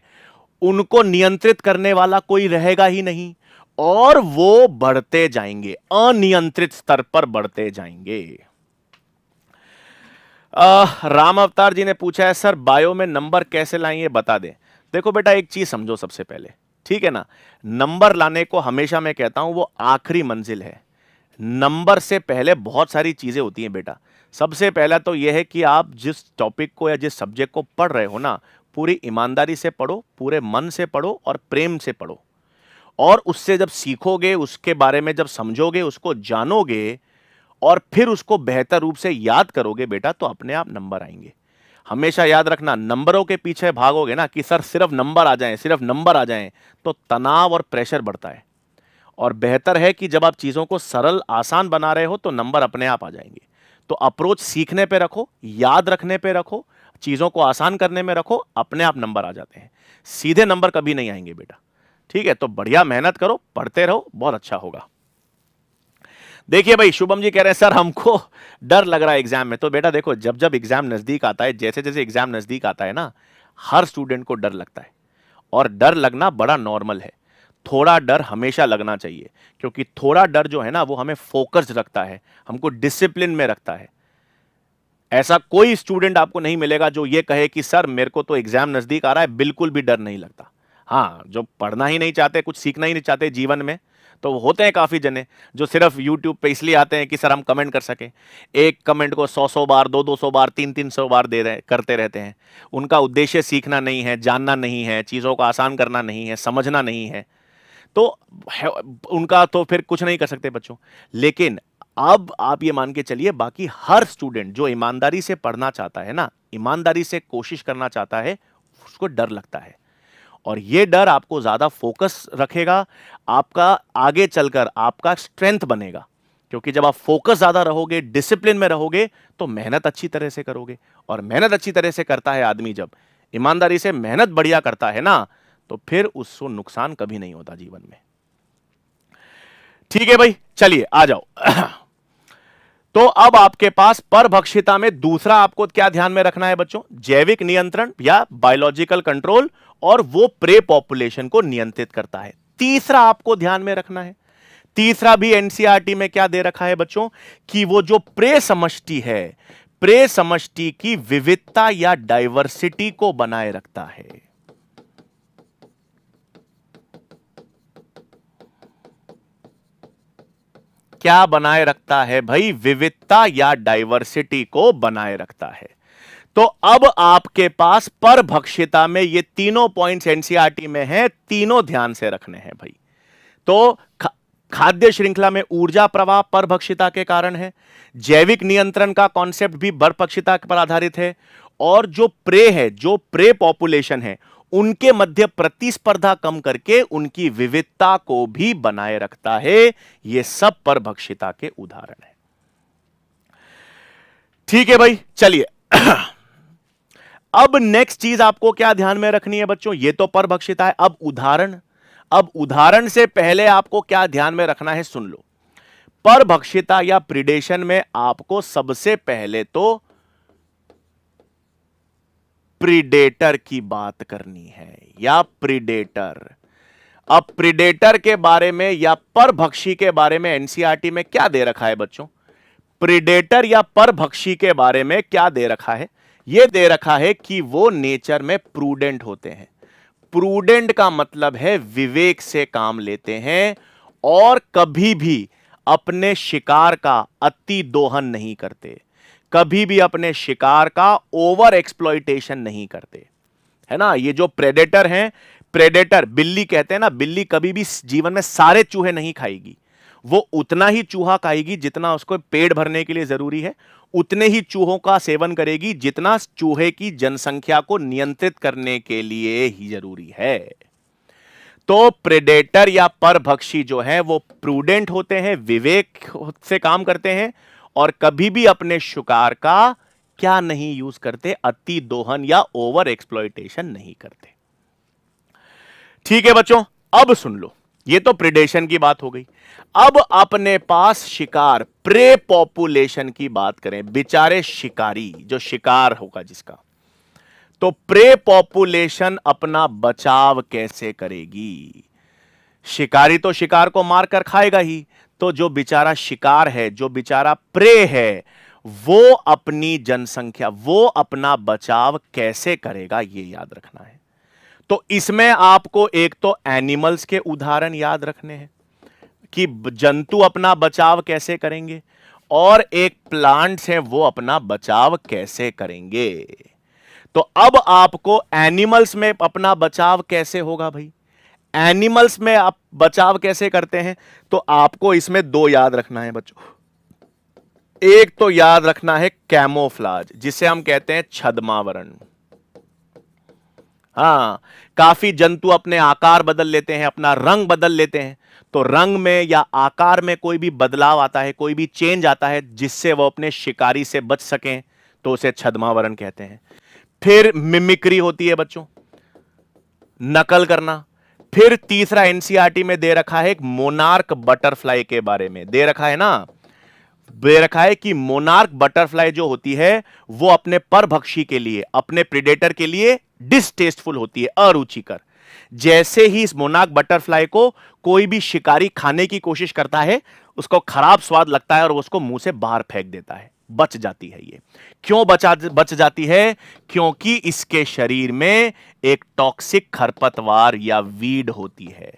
उनको नियंत्रित करने वाला कोई रहेगा ही नहीं और वो बढ़ते जाएंगे अनियंत्रित स्तर पर बढ़ते जाएंगे राम अवतार जी ने पूछा है सर बायो में नंबर कैसे लाएं ये बता दें देखो बेटा एक चीज समझो सबसे पहले ठीक है ना नंबर लाने को हमेशा मैं कहता हूं वो आखिरी मंजिल है नंबर से पहले बहुत सारी चीज़ें होती हैं बेटा सबसे पहला तो यह है कि आप जिस टॉपिक को या जिस सब्जेक्ट को पढ़ रहे हो ना पूरी ईमानदारी से पढ़ो पूरे मन से पढ़ो और प्रेम से पढ़ो और उससे जब सीखोगे उसके बारे में जब समझोगे उसको जानोगे और फिर उसको बेहतर रूप से याद करोगे बेटा तो अपने आप नंबर आएंगे हमेशा याद रखना नंबरों के पीछे भागोगे ना कि सर सिर्फ नंबर आ जाएं सिर्फ नंबर आ जाएं तो तनाव और प्रेशर बढ़ता है और बेहतर है कि जब आप चीज़ों को सरल आसान बना रहे हो तो नंबर अपने आप आ जाएंगे तो अप्रोच सीखने पे रखो याद रखने पे रखो चीज़ों को आसान करने में रखो अपने आप नंबर आ जाते हैं सीधे नंबर कभी नहीं आएंगे बेटा ठीक है तो बढ़िया मेहनत करो पढ़ते रहो बहुत अच्छा होगा देखिए भाई शुभम जी कह रहे हैं सर हमको डर लग रहा है एग्जाम में तो बेटा देखो जब जब एग्जाम नज़दीक आता है जैसे जैसे एग्जाम नज़दीक आता है ना हर स्टूडेंट को डर लगता है और डर लगना बड़ा नॉर्मल है थोड़ा डर हमेशा लगना चाहिए क्योंकि थोड़ा डर जो है ना वो हमें फोकस रखता है हमको डिसिप्लिन में रखता है ऐसा कोई स्टूडेंट आपको नहीं मिलेगा जो ये कहे कि सर मेरे को तो एग्जाम नज़दीक आ रहा है बिल्कुल भी डर नहीं लगता हाँ जो पढ़ना ही नहीं चाहते कुछ सीखना ही नहीं चाहते जीवन में तो होते हैं काफ़ी जने जो सिर्फ यूट्यूब पे इसलिए आते हैं कि सर हम कमेंट कर सकें एक कमेंट को सौ सौ बार दो दो सौ बार तीन तीन सौ बार दे रहे करते रहते हैं उनका उद्देश्य सीखना नहीं है जानना नहीं है चीज़ों को आसान करना नहीं है समझना नहीं है तो उनका तो फिर कुछ नहीं कर सकते बच्चों लेकिन अब आप ये मान के चलिए बाकी हर स्टूडेंट जो ईमानदारी से पढ़ना चाहता है ना ईमानदारी से कोशिश करना चाहता है उसको डर लगता है और ये डर आपको ज़्यादा फोकस रखेगा आपका आगे चलकर आपका स्ट्रेंथ बनेगा क्योंकि जब आप फोकस ज़्यादा रहोगे डिसिप्लिन में रहोगे तो मेहनत अच्छी तरह से करोगे और मेहनत अच्छी तरह से करता है आदमी जब ईमानदारी से मेहनत बढ़िया करता है ना तो फिर उसको नुकसान कभी नहीं होता जीवन में ठीक है भाई चलिए आ जाओ तो अब आपके पास परभक्षिता में दूसरा आपको क्या ध्यान में रखना है बच्चों जैविक नियंत्रण या बायोलॉजिकल कंट्रोल और वो प्रे पॉपुलेशन को नियंत्रित करता है तीसरा आपको ध्यान में रखना है तीसरा भी एनसीआरटी e में क्या दे रखा है बच्चों कि वो जो प्रे समष्टि है प्रे समष्टि की विविधता या डाइवर्सिटी को बनाए रखता है क्या बनाए रखता है भाई विविधता या डाइवर्सिटी को बनाए रखता है तो अब आपके पास भक्षिता में ये तीनों पॉइंट्स एनसीआरटी e में हैं तीनों ध्यान से रखने हैं भाई तो खाद्य श्रृंखला में ऊर्जा प्रवाह भक्षिता के कारण है जैविक नियंत्रण का कॉन्सेप्ट भी पक्षिता पर आधारित है और जो प्रे है जो प्रे पॉपुलेशन है उनके मध्य प्रतिस्पर्धा कम करके उनकी विविधता को भी बनाए रखता है ये सब पर भक्षिता के उदाहरण है ठीक है भाई चलिए अब नेक्स्ट चीज आपको क्या ध्यान में रखनी है बच्चों ये तो पर है अब उदाहरण अब उदाहरण से पहले आपको क्या ध्यान में रखना है सुन लो पर भक्षिता या प्रिडेशन में आपको सबसे पहले तो प्रीडेटर की बात करनी है या प्रीडेटर अब प्रीडेटर के बारे में या परभक्षी के बारे में एनसीईआरटी e में क्या दे रखा है बच्चों प्रीडेटर या परभक्षी के बारे में क्या दे रखा है यह दे रखा है कि वो नेचर में प्रूडेंट होते हैं प्रूडेंट का मतलब है विवेक से काम लेते हैं और कभी भी अपने शिकार का अति दोहन नहीं करते कभी भी अपने शिकार का ओवर एक्सप्लॉयटेशन नहीं करते है ना ये जो प्रेडेटर हैं प्रेडेटर बिल्ली कहते हैं ना बिल्ली कभी भी जीवन में सारे चूहे नहीं खाएगी वो उतना ही चूहा खाएगी जितना उसको पेड़ भरने के लिए जरूरी है उतने ही चूहों का सेवन करेगी जितना चूहे की जनसंख्या को नियंत्रित करने के लिए ही जरूरी है तो प्रेडेटर या परभक्षी जो है वो प्रूडेंट होते हैं विवेक से काम करते हैं और कभी भी अपने शिकार का क्या नहीं यूज करते अति दोहन या ओवर एक्सप्लोइटेशन नहीं करते ठीक है बच्चों अब सुन लो ये तो प्रिडेशन की बात हो गई अब अपने पास शिकार प्रे पॉपुलेशन की बात करें बेचारे शिकारी जो शिकार होगा जिसका तो प्रे पॉपुलेशन अपना बचाव कैसे करेगी शिकारी तो शिकार को मारकर खाएगा ही तो जो बेचारा शिकार है जो बेचारा प्रे है वो अपनी जनसंख्या वो अपना बचाव कैसे करेगा ये याद रखना है तो इसमें आपको एक तो एनिमल्स के उदाहरण याद रखने हैं कि जंतु अपना बचाव कैसे करेंगे और एक प्लांट्स हैं वो अपना बचाव कैसे करेंगे तो अब आपको एनिमल्स में अपना बचाव कैसे होगा भाई एनिमल्स में आप बचाव कैसे करते हैं तो आपको इसमें दो याद रखना है बच्चों एक तो याद रखना है कैमोफ्लाज जिसे हम कहते हैं छदमावरण हाँ काफी जंतु अपने आकार बदल लेते हैं अपना रंग बदल लेते हैं तो रंग में या आकार में कोई भी बदलाव आता है कोई भी चेंज आता है जिससे वो अपने शिकारी से बच सकें तो उसे छदमावरण कहते हैं फिर मिमिक्री होती है बच्चों नकल करना फिर तीसरा एनसीआरटी e में दे रखा है एक मोनार्क बटरफ्लाई के बारे में दे रखा है ना दे रखा है कि मोनार्क बटरफ्लाई जो होती है वो अपने परभक्षी के लिए अपने प्रिडेटर के लिए डिस्टेस्टफुल होती है अरुचिकर जैसे ही इस मोनार्क बटरफ्लाई को कोई भी शिकारी खाने की कोशिश करता है उसको खराब स्वाद लगता है और उसको मुंह से बाहर फेंक देता है बच जाती है ये क्यों बचा बच जाती है क्योंकि इसके शरीर में एक टॉक्सिक खरपतवार या वीड होती है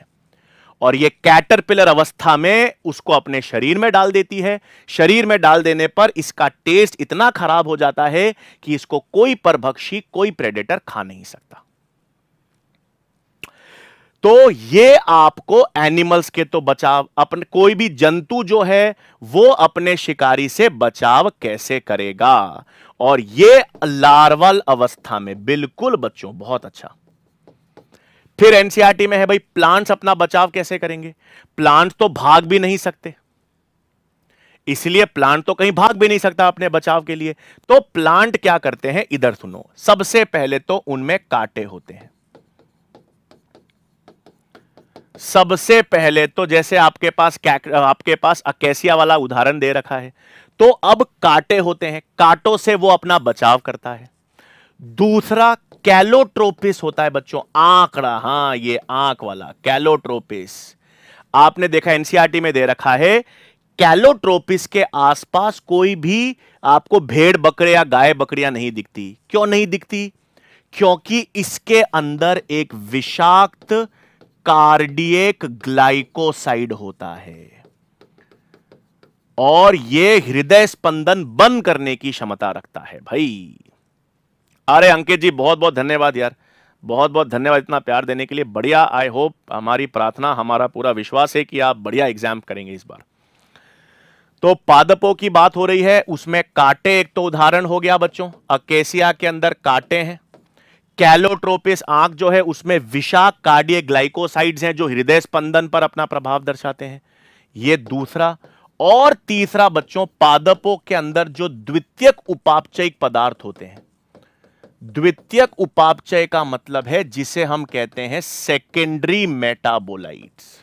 और ये कैटरपिलर अवस्था में उसको अपने शरीर में डाल देती है शरीर में डाल देने पर इसका टेस्ट इतना खराब हो जाता है कि इसको कोई परभक्षी कोई प्रेडेटर खा नहीं सकता तो ये आपको एनिमल्स के तो बचाव अपने कोई भी जंतु जो है वो अपने शिकारी से बचाव कैसे करेगा और ये लार्वल अवस्था में बिल्कुल बच्चों बहुत अच्छा फिर एनसीआरटी e में है भाई प्लांट्स अपना बचाव कैसे करेंगे प्लांट तो भाग भी नहीं सकते इसलिए प्लांट तो कहीं भाग भी नहीं सकता अपने बचाव के लिए तो प्लांट क्या करते हैं इधर सुनो सबसे पहले तो उनमें कांटे होते हैं सबसे पहले तो जैसे आपके पास आपके पास अकेसिया वाला उदाहरण दे रखा है तो अब काटे होते हैं कांटों से वो अपना बचाव करता है दूसरा कैलोट्रोपिस होता है बच्चों आंकड़ा हाँ ये आंक वाला कैलोट्रोपिस आपने देखा एनसीआरटी में दे रखा है कैलोट्रोपिस के आसपास कोई भी आपको भेड़ बकरे या गाय बकरियां नहीं दिखती क्यों नहीं दिखती क्योंकि इसके अंदर एक विषाक्त कार्डियक ग्लाइकोसाइड होता है और यह हृदय स्पंदन बंद करने की क्षमता रखता है भाई अरे अंकित जी बहुत बहुत धन्यवाद यार बहुत बहुत धन्यवाद इतना प्यार देने के लिए बढ़िया आई होप हमारी प्रार्थना हमारा पूरा विश्वास है कि आप बढ़िया एग्जाम करेंगे इस बार तो पादपों की बात हो रही है उसमें कांटे एक तो उदाहरण हो गया बच्चों अकेसिया के अंदर कांटे हैं कैलोट्रोपिस आंख जो है उसमें विषा कार्डिय ग्लाइकोसाइड्स हैं जो हृदय स्पंदन पर अपना प्रभाव दर्शाते हैं यह दूसरा और तीसरा बच्चों पादपों के अंदर जो द्वितीयक उपापचयिक पदार्थ होते हैं द्वितीयक उपापचय का मतलब है जिसे हम कहते हैं सेकेंडरी मेटाबोलाइट्स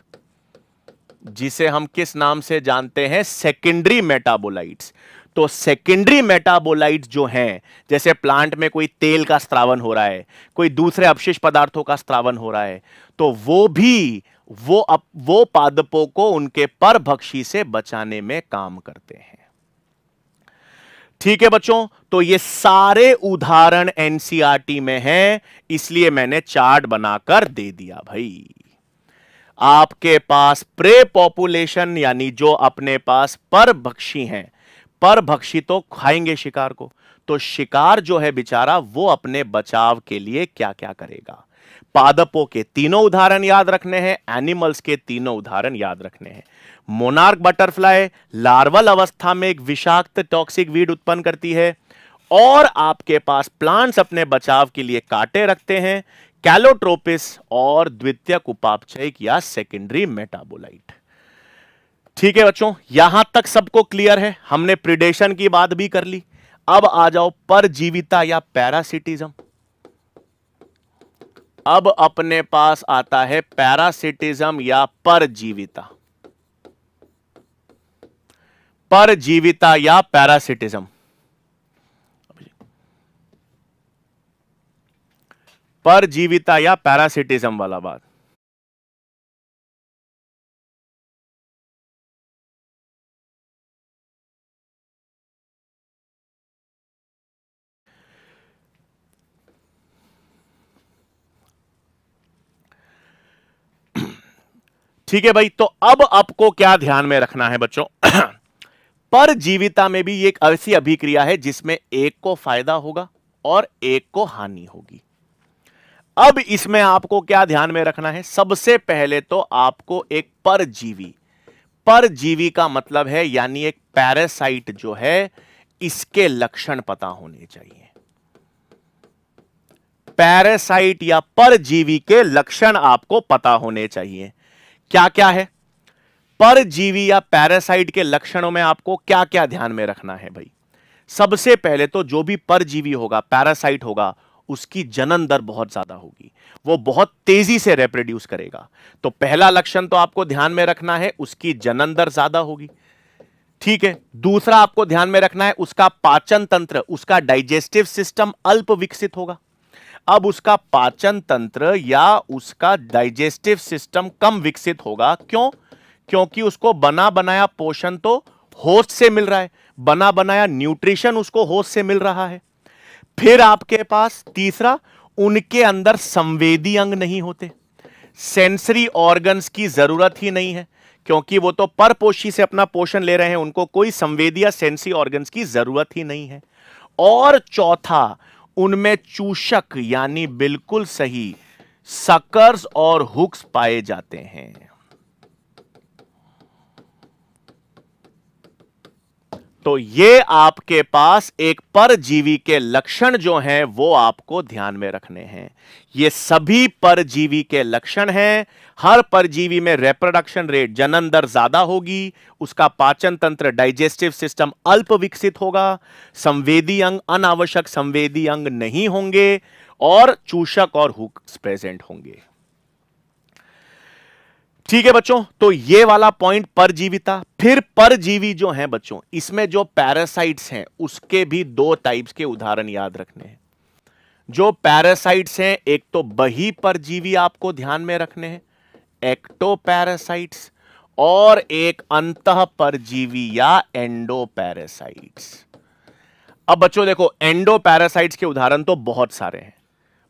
जिसे हम किस नाम से जानते हैं सेकेंडरी मेटाबोलाइट्स तो सेकेंडरी मेटाबोलाइट जो हैं जैसे प्लांट में कोई तेल का स्त्रावन हो रहा है कोई दूसरे अपशिष पदार्थों का स्त्रावन हो रहा है तो वो भी वो अप, वो पादपों को उनके पर भक्षी से बचाने में काम करते हैं ठीक है बच्चों तो ये सारे उदाहरण एनसीआरटी e में हैं इसलिए मैंने चार्ट बनाकर दे दिया भाई आपके पास प्रे पॉपुलेशन यानी जो अपने पास पर भक्षी हैं पर भक्षी तो खाएंगे शिकार को तो शिकार जो है बेचारा वो अपने बचाव के लिए क्या क्या करेगा पादपों के तीनों उदाहरण याद रखने हैं एनिमल्स के तीनों उदाहरण याद रखने हैं मोनार्क बटरफ्लाई लार्वल अवस्था में एक विषाक्त टॉक्सिक वीड उत्पन्न करती है और आपके पास प्लांट्स अपने बचाव के लिए काटे रखते हैं कैलोट्रोपिस और द्वितीय उपापचयिक या सेकेंडरी मेटाबोलाइट ठीक है बच्चों यहां तक सबको क्लियर है हमने प्रिडेशन की बात भी कर ली अब आ जाओ परजीविता या पैरासिटिज्म अब अपने पास आता है पैरासिटिज्म या परजीविता परजीविता या पैरासिटिज्म परजीविता या पैरासिटिज्म वाला बात ठीक है भाई तो अब आपको क्या ध्यान में रखना है बच्चों पर जीविता में भी एक ऐसी अभिक्रिया है जिसमें एक को फायदा होगा और एक को हानि होगी अब इसमें आपको क्या ध्यान में रखना है सबसे पहले तो आपको एक परजीवी परजीवी का मतलब है यानी एक पैरासाइट जो है इसके लक्षण पता होने चाहिए पैरासाइट या परजीवी के लक्षण आपको पता होने चाहिए क्या क्या है परजीवी या पैरासाइट के लक्षणों में आपको क्या क्या ध्यान में रखना है भाई सबसे पहले तो जो भी परजीवी होगा पैरासाइट होगा उसकी जनन दर बहुत ज्यादा होगी वो बहुत तेजी से रेप्रोड्यूस करेगा तो पहला लक्षण तो आपको ध्यान में रखना है उसकी जनन दर ज्यादा होगी ठीक है दूसरा आपको ध्यान में रखना है उसका पाचन तंत्र उसका डाइजेस्टिव सिस्टम अल्प विकसित होगा अब उसका पाचन तंत्र या उसका डाइजेस्टिव सिस्टम कम विकसित होगा क्यों क्योंकि उसको बना बनाया पोषण तो होस्ट से मिल रहा है बना बनाया न्यूट्रिशन उसको होस्ट से मिल रहा है फिर आपके पास तीसरा उनके अंदर संवेदी अंग नहीं होते सेंसरी ऑर्गन्स की जरूरत ही नहीं है क्योंकि वो तो परपोषी से अपना पोषण ले रहे हैं उनको कोई संवेदी या सेंसरी ऑर्गन्स की जरूरत ही नहीं है और चौथा उनमें चूषक यानी बिल्कुल सही सकर्स और हुक्स पाए जाते हैं तो ये आपके पास एक परजीवी के लक्षण जो हैं वो आपको ध्यान में रखने हैं ये सभी परजीवी के लक्षण हैं हर परजीवी में रेप्रोडक्शन रेट जनन दर ज्यादा होगी उसका पाचन तंत्र डाइजेस्टिव सिस्टम अल्प विकसित होगा संवेदी अंग अनावश्यक संवेदी अंग नहीं होंगे और चूषक और हुक्स प्रेजेंट होंगे ठीक है बच्चों तो ये वाला पॉइंट परजीविता फिर परजीवी जो है बच्चों इसमें जो पैरासाइट्स हैं उसके भी दो टाइप्स के उदाहरण याद रखने हैं जो पैरासाइट्स हैं एक तो बही परजीवी आपको ध्यान में रखने हैं एक्टो पैरासाइट्स और एक अंत परजीवी या एंडो पैरासाइट्स अब बच्चों देखो एंडो पैरासाइट्स के उदाहरण तो बहुत सारे हैं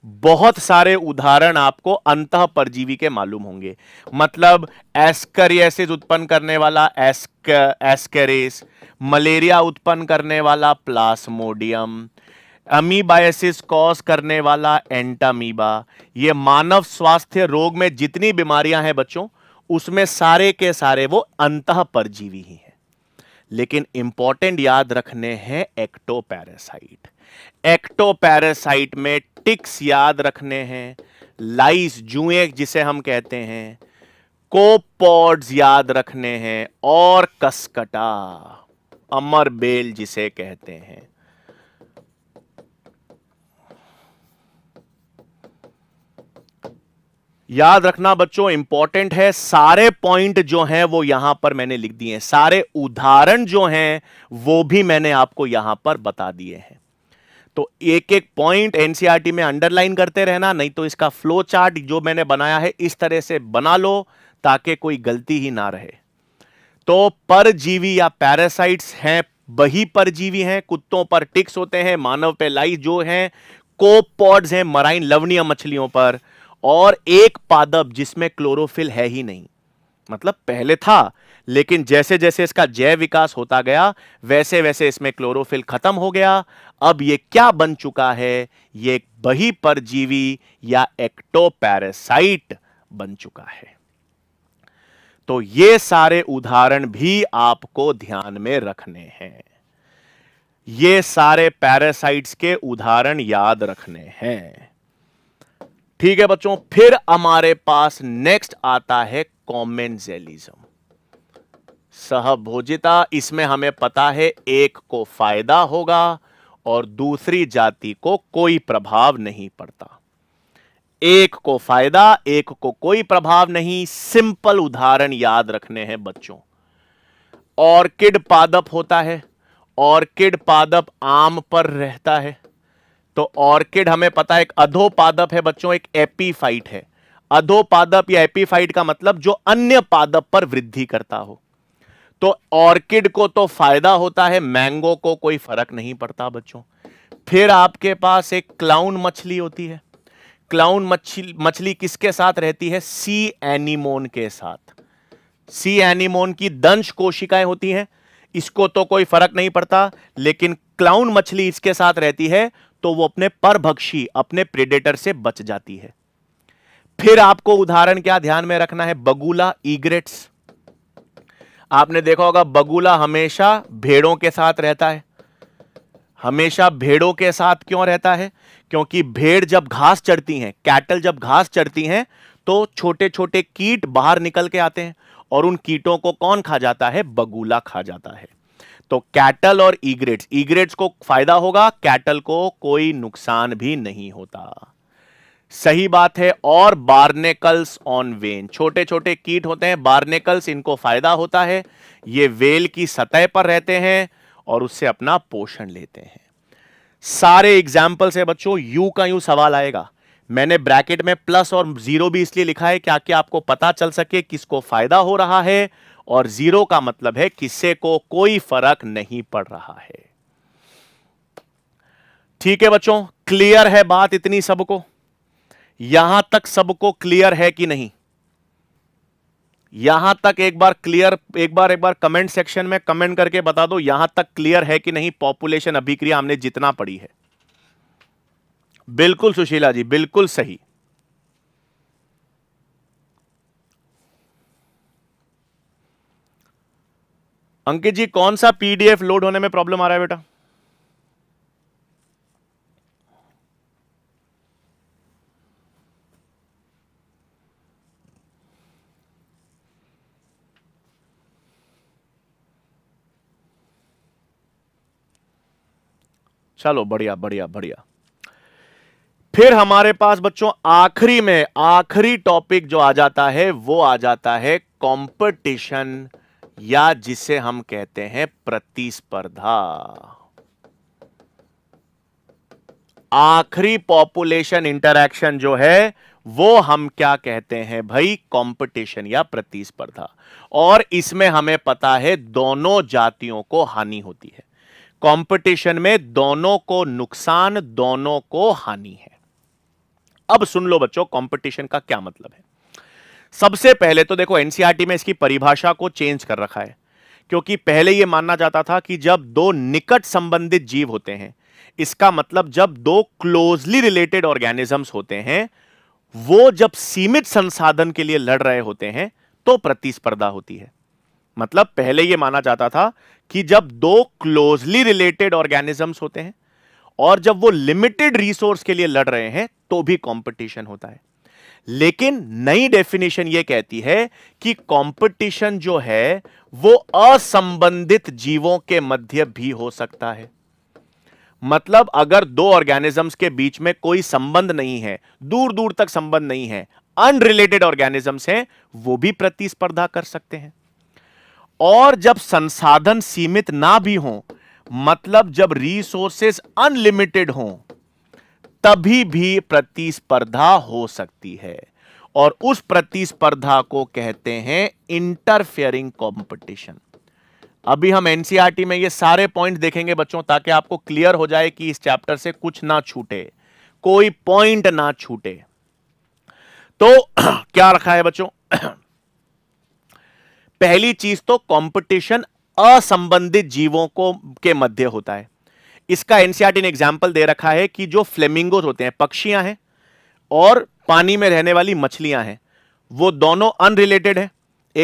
बहुत सारे उदाहरण आपको अंत परजीवी के मालूम होंगे मतलब एस्करियसिस उत्पन्न करने वाला एस्क एस्करेस मलेरिया उत्पन्न करने वाला प्लास्मोडियम अमीबायसिस कॉज करने वाला एंटामीबा ये मानव स्वास्थ्य रोग में जितनी बीमारियां हैं बच्चों उसमें सारे के सारे वो अंत परजीवी ही हैं लेकिन इंपॉर्टेंट याद रखने हैं एक्टोपैरासाइट एक्टोपैरासाइट में टिक्स याद रखने हैं लाइस जुए जिसे हम कहते हैं कोपॉड्स याद रखने हैं और कसकटा अमर बेल जिसे कहते हैं याद रखना बच्चों इंपॉर्टेंट है सारे पॉइंट जो हैं वो यहां पर मैंने लिख दिए हैं सारे उदाहरण जो हैं वो भी मैंने आपको यहां पर बता दिए हैं तो एक एक पॉइंट एनसीईआरटी में अंडरलाइन करते रहना नहीं तो इसका फ्लो चार्ट जो मैंने बनाया है इस तरह से बना लो ताकि कोई गलती ही ना रहे तो परजीवी या पैरासाइट्स हैं वही परजीवी हैं कुत्तों पर टिक्स होते हैं मानव पे लाई जो हैं कोपॉड्स हैं मराइन लवनीय मछलियों पर और एक पादप जिसमें क्लोरोफिल है ही नहीं मतलब पहले था लेकिन जैसे जैसे इसका जैव विकास होता गया वैसे वैसे इसमें क्लोरोफिल खत्म हो गया अब ये क्या बन चुका है ये बही परजीवी या एक्टोपैरासाइट बन चुका है तो ये सारे उदाहरण भी आपको ध्यान में रखने हैं ये सारे पैरासाइट्स के उदाहरण याद रखने हैं ठीक है बच्चों फिर हमारे पास नेक्स्ट आता है कॉमेंजेलिज्म सहभोजिता इसमें हमें पता है एक को फायदा होगा और दूसरी जाति को कोई प्रभाव नहीं पड़ता एक को फायदा एक को कोई प्रभाव नहीं सिंपल उदाहरण याद रखने हैं बच्चों ऑर्किड पादप होता है ऑर्किड पादप आम पर रहता है तो ऑर्किड हमें पता है एक पादप है बच्चों एक एपीफाइट है अधो पादप या एपीफाइट का मतलब जो अन्य पादप पर वृद्धि करता हो तो ऑर्किड को तो फायदा होता है मैंगो को कोई फर्क नहीं पड़ता बच्चों फिर आपके पास एक क्लाउन मछली होती है क्लाउन मछली मछली किसके साथ रहती है सी एनिमोन के साथ सी एनिमोन की दंश कोशिकाएं होती हैं इसको तो कोई फर्क नहीं पड़ता लेकिन क्लाउन मछली इसके साथ रहती है तो वो अपने परभक्षी अपने प्रेडेटर से बच जाती है फिर आपको उदाहरण क्या ध्यान में रखना है बगुला ईग्रेट्स आपने देखा होगा बगुला हमेशा भेड़ों के साथ रहता है हमेशा भेड़ों के साथ क्यों रहता है क्योंकि भेड़ जब घास चढ़ती हैं कैटल जब घास चढ़ती हैं तो छोटे छोटे कीट बाहर निकल के आते हैं और उन कीटों को कौन खा जाता है बगुला खा जाता है तो कैटल और ईग्रेट्स ईग्रेट्स को फायदा होगा कैटल को कोई नुकसान भी नहीं होता सही बात है और बार्नेकल्स ऑन वेन छोटे छोटे कीट होते हैं बार्नेकल्स इनको फायदा होता है ये वेल की सतह पर रहते हैं और उससे अपना पोषण लेते हैं सारे एग्जाम्पल्स है बच्चों यू का यू सवाल आएगा मैंने ब्रैकेट में प्लस और जीरो भी इसलिए लिखा है क्या कि आपको पता चल सके किसको फायदा हो रहा है और जीरो का मतलब है किससे को कोई फर्क नहीं पड़ रहा है ठीक है बच्चों क्लियर है बात इतनी सबको यहां तक सबको क्लियर है कि नहीं यहां तक एक बार क्लियर एक बार एक बार कमेंट सेक्शन में कमेंट करके बता दो यहां तक क्लियर है कि नहीं पॉपुलेशन अभिक्रिया हमने जितना पड़ी है बिल्कुल सुशीला जी बिल्कुल सही अंकित जी कौन सा पीडीएफ लोड होने में प्रॉब्लम आ रहा है बेटा चलो बढ़िया बढ़िया बढ़िया फिर हमारे पास बच्चों आखिरी में आखिरी टॉपिक जो आ जाता है वो आ जाता है कंपटीशन या जिसे हम कहते हैं प्रतिस्पर्धा आखिरी पॉपुलेशन इंटरैक्शन जो है वो हम क्या कहते हैं भाई कंपटीशन या प्रतिस्पर्धा और इसमें हमें पता है दोनों जातियों को हानि होती है कंपटीशन में दोनों को नुकसान दोनों को हानि है अब सुन लो बच्चों कंपटीशन का क्या मतलब है सबसे पहले तो देखो एनसीआरटी e में इसकी परिभाषा को चेंज कर रखा है क्योंकि पहले यह मानना जाता था कि जब दो निकट संबंधित जीव होते हैं इसका मतलब जब दो क्लोजली रिलेटेड ऑर्गेनिजम्स होते हैं वो जब सीमित संसाधन के लिए लड़ रहे होते हैं तो प्रतिस्पर्धा होती है मतलब पहले यह माना जाता था कि जब दो क्लोजली रिलेटेड ऑर्गेनिजम्स होते हैं और जब वो लिमिटेड रिसोर्स के लिए लड़ रहे हैं तो भी कंपटीशन होता है लेकिन नई डेफिनेशन ये कहती है कि कंपटीशन जो है वो असंबंधित जीवों के मध्य भी हो सकता है मतलब अगर दो ऑर्गेनिजम्स के बीच में कोई संबंध नहीं है दूर दूर तक संबंध नहीं है अनरिलेटेड ऑर्गेनिजम्स हैं वो भी प्रतिस्पर्धा कर सकते हैं और जब संसाधन सीमित ना भी हो मतलब जब रिसोर्सेस अनलिमिटेड हो तभी भी प्रतिस्पर्धा हो सकती है और उस प्रतिस्पर्धा को कहते हैं इंटरफेयरिंग कंपटीशन अभी हम एनसीआरटी e में ये सारे पॉइंट देखेंगे बच्चों ताकि आपको क्लियर हो जाए कि इस चैप्टर से कुछ ना छूटे कोई पॉइंट ना छूटे तो क्या रखा है बच्चों पहली चीज तो कंपटीशन असंबंधित जीवों को के मध्य होता है इसका एनसीआरटी e ने एग्जाम्पल दे रखा है कि जो फ्लेमिंगोज होते हैं पक्षियां हैं और पानी में रहने वाली मछलियां हैं वो दोनों अनरिलेटेड है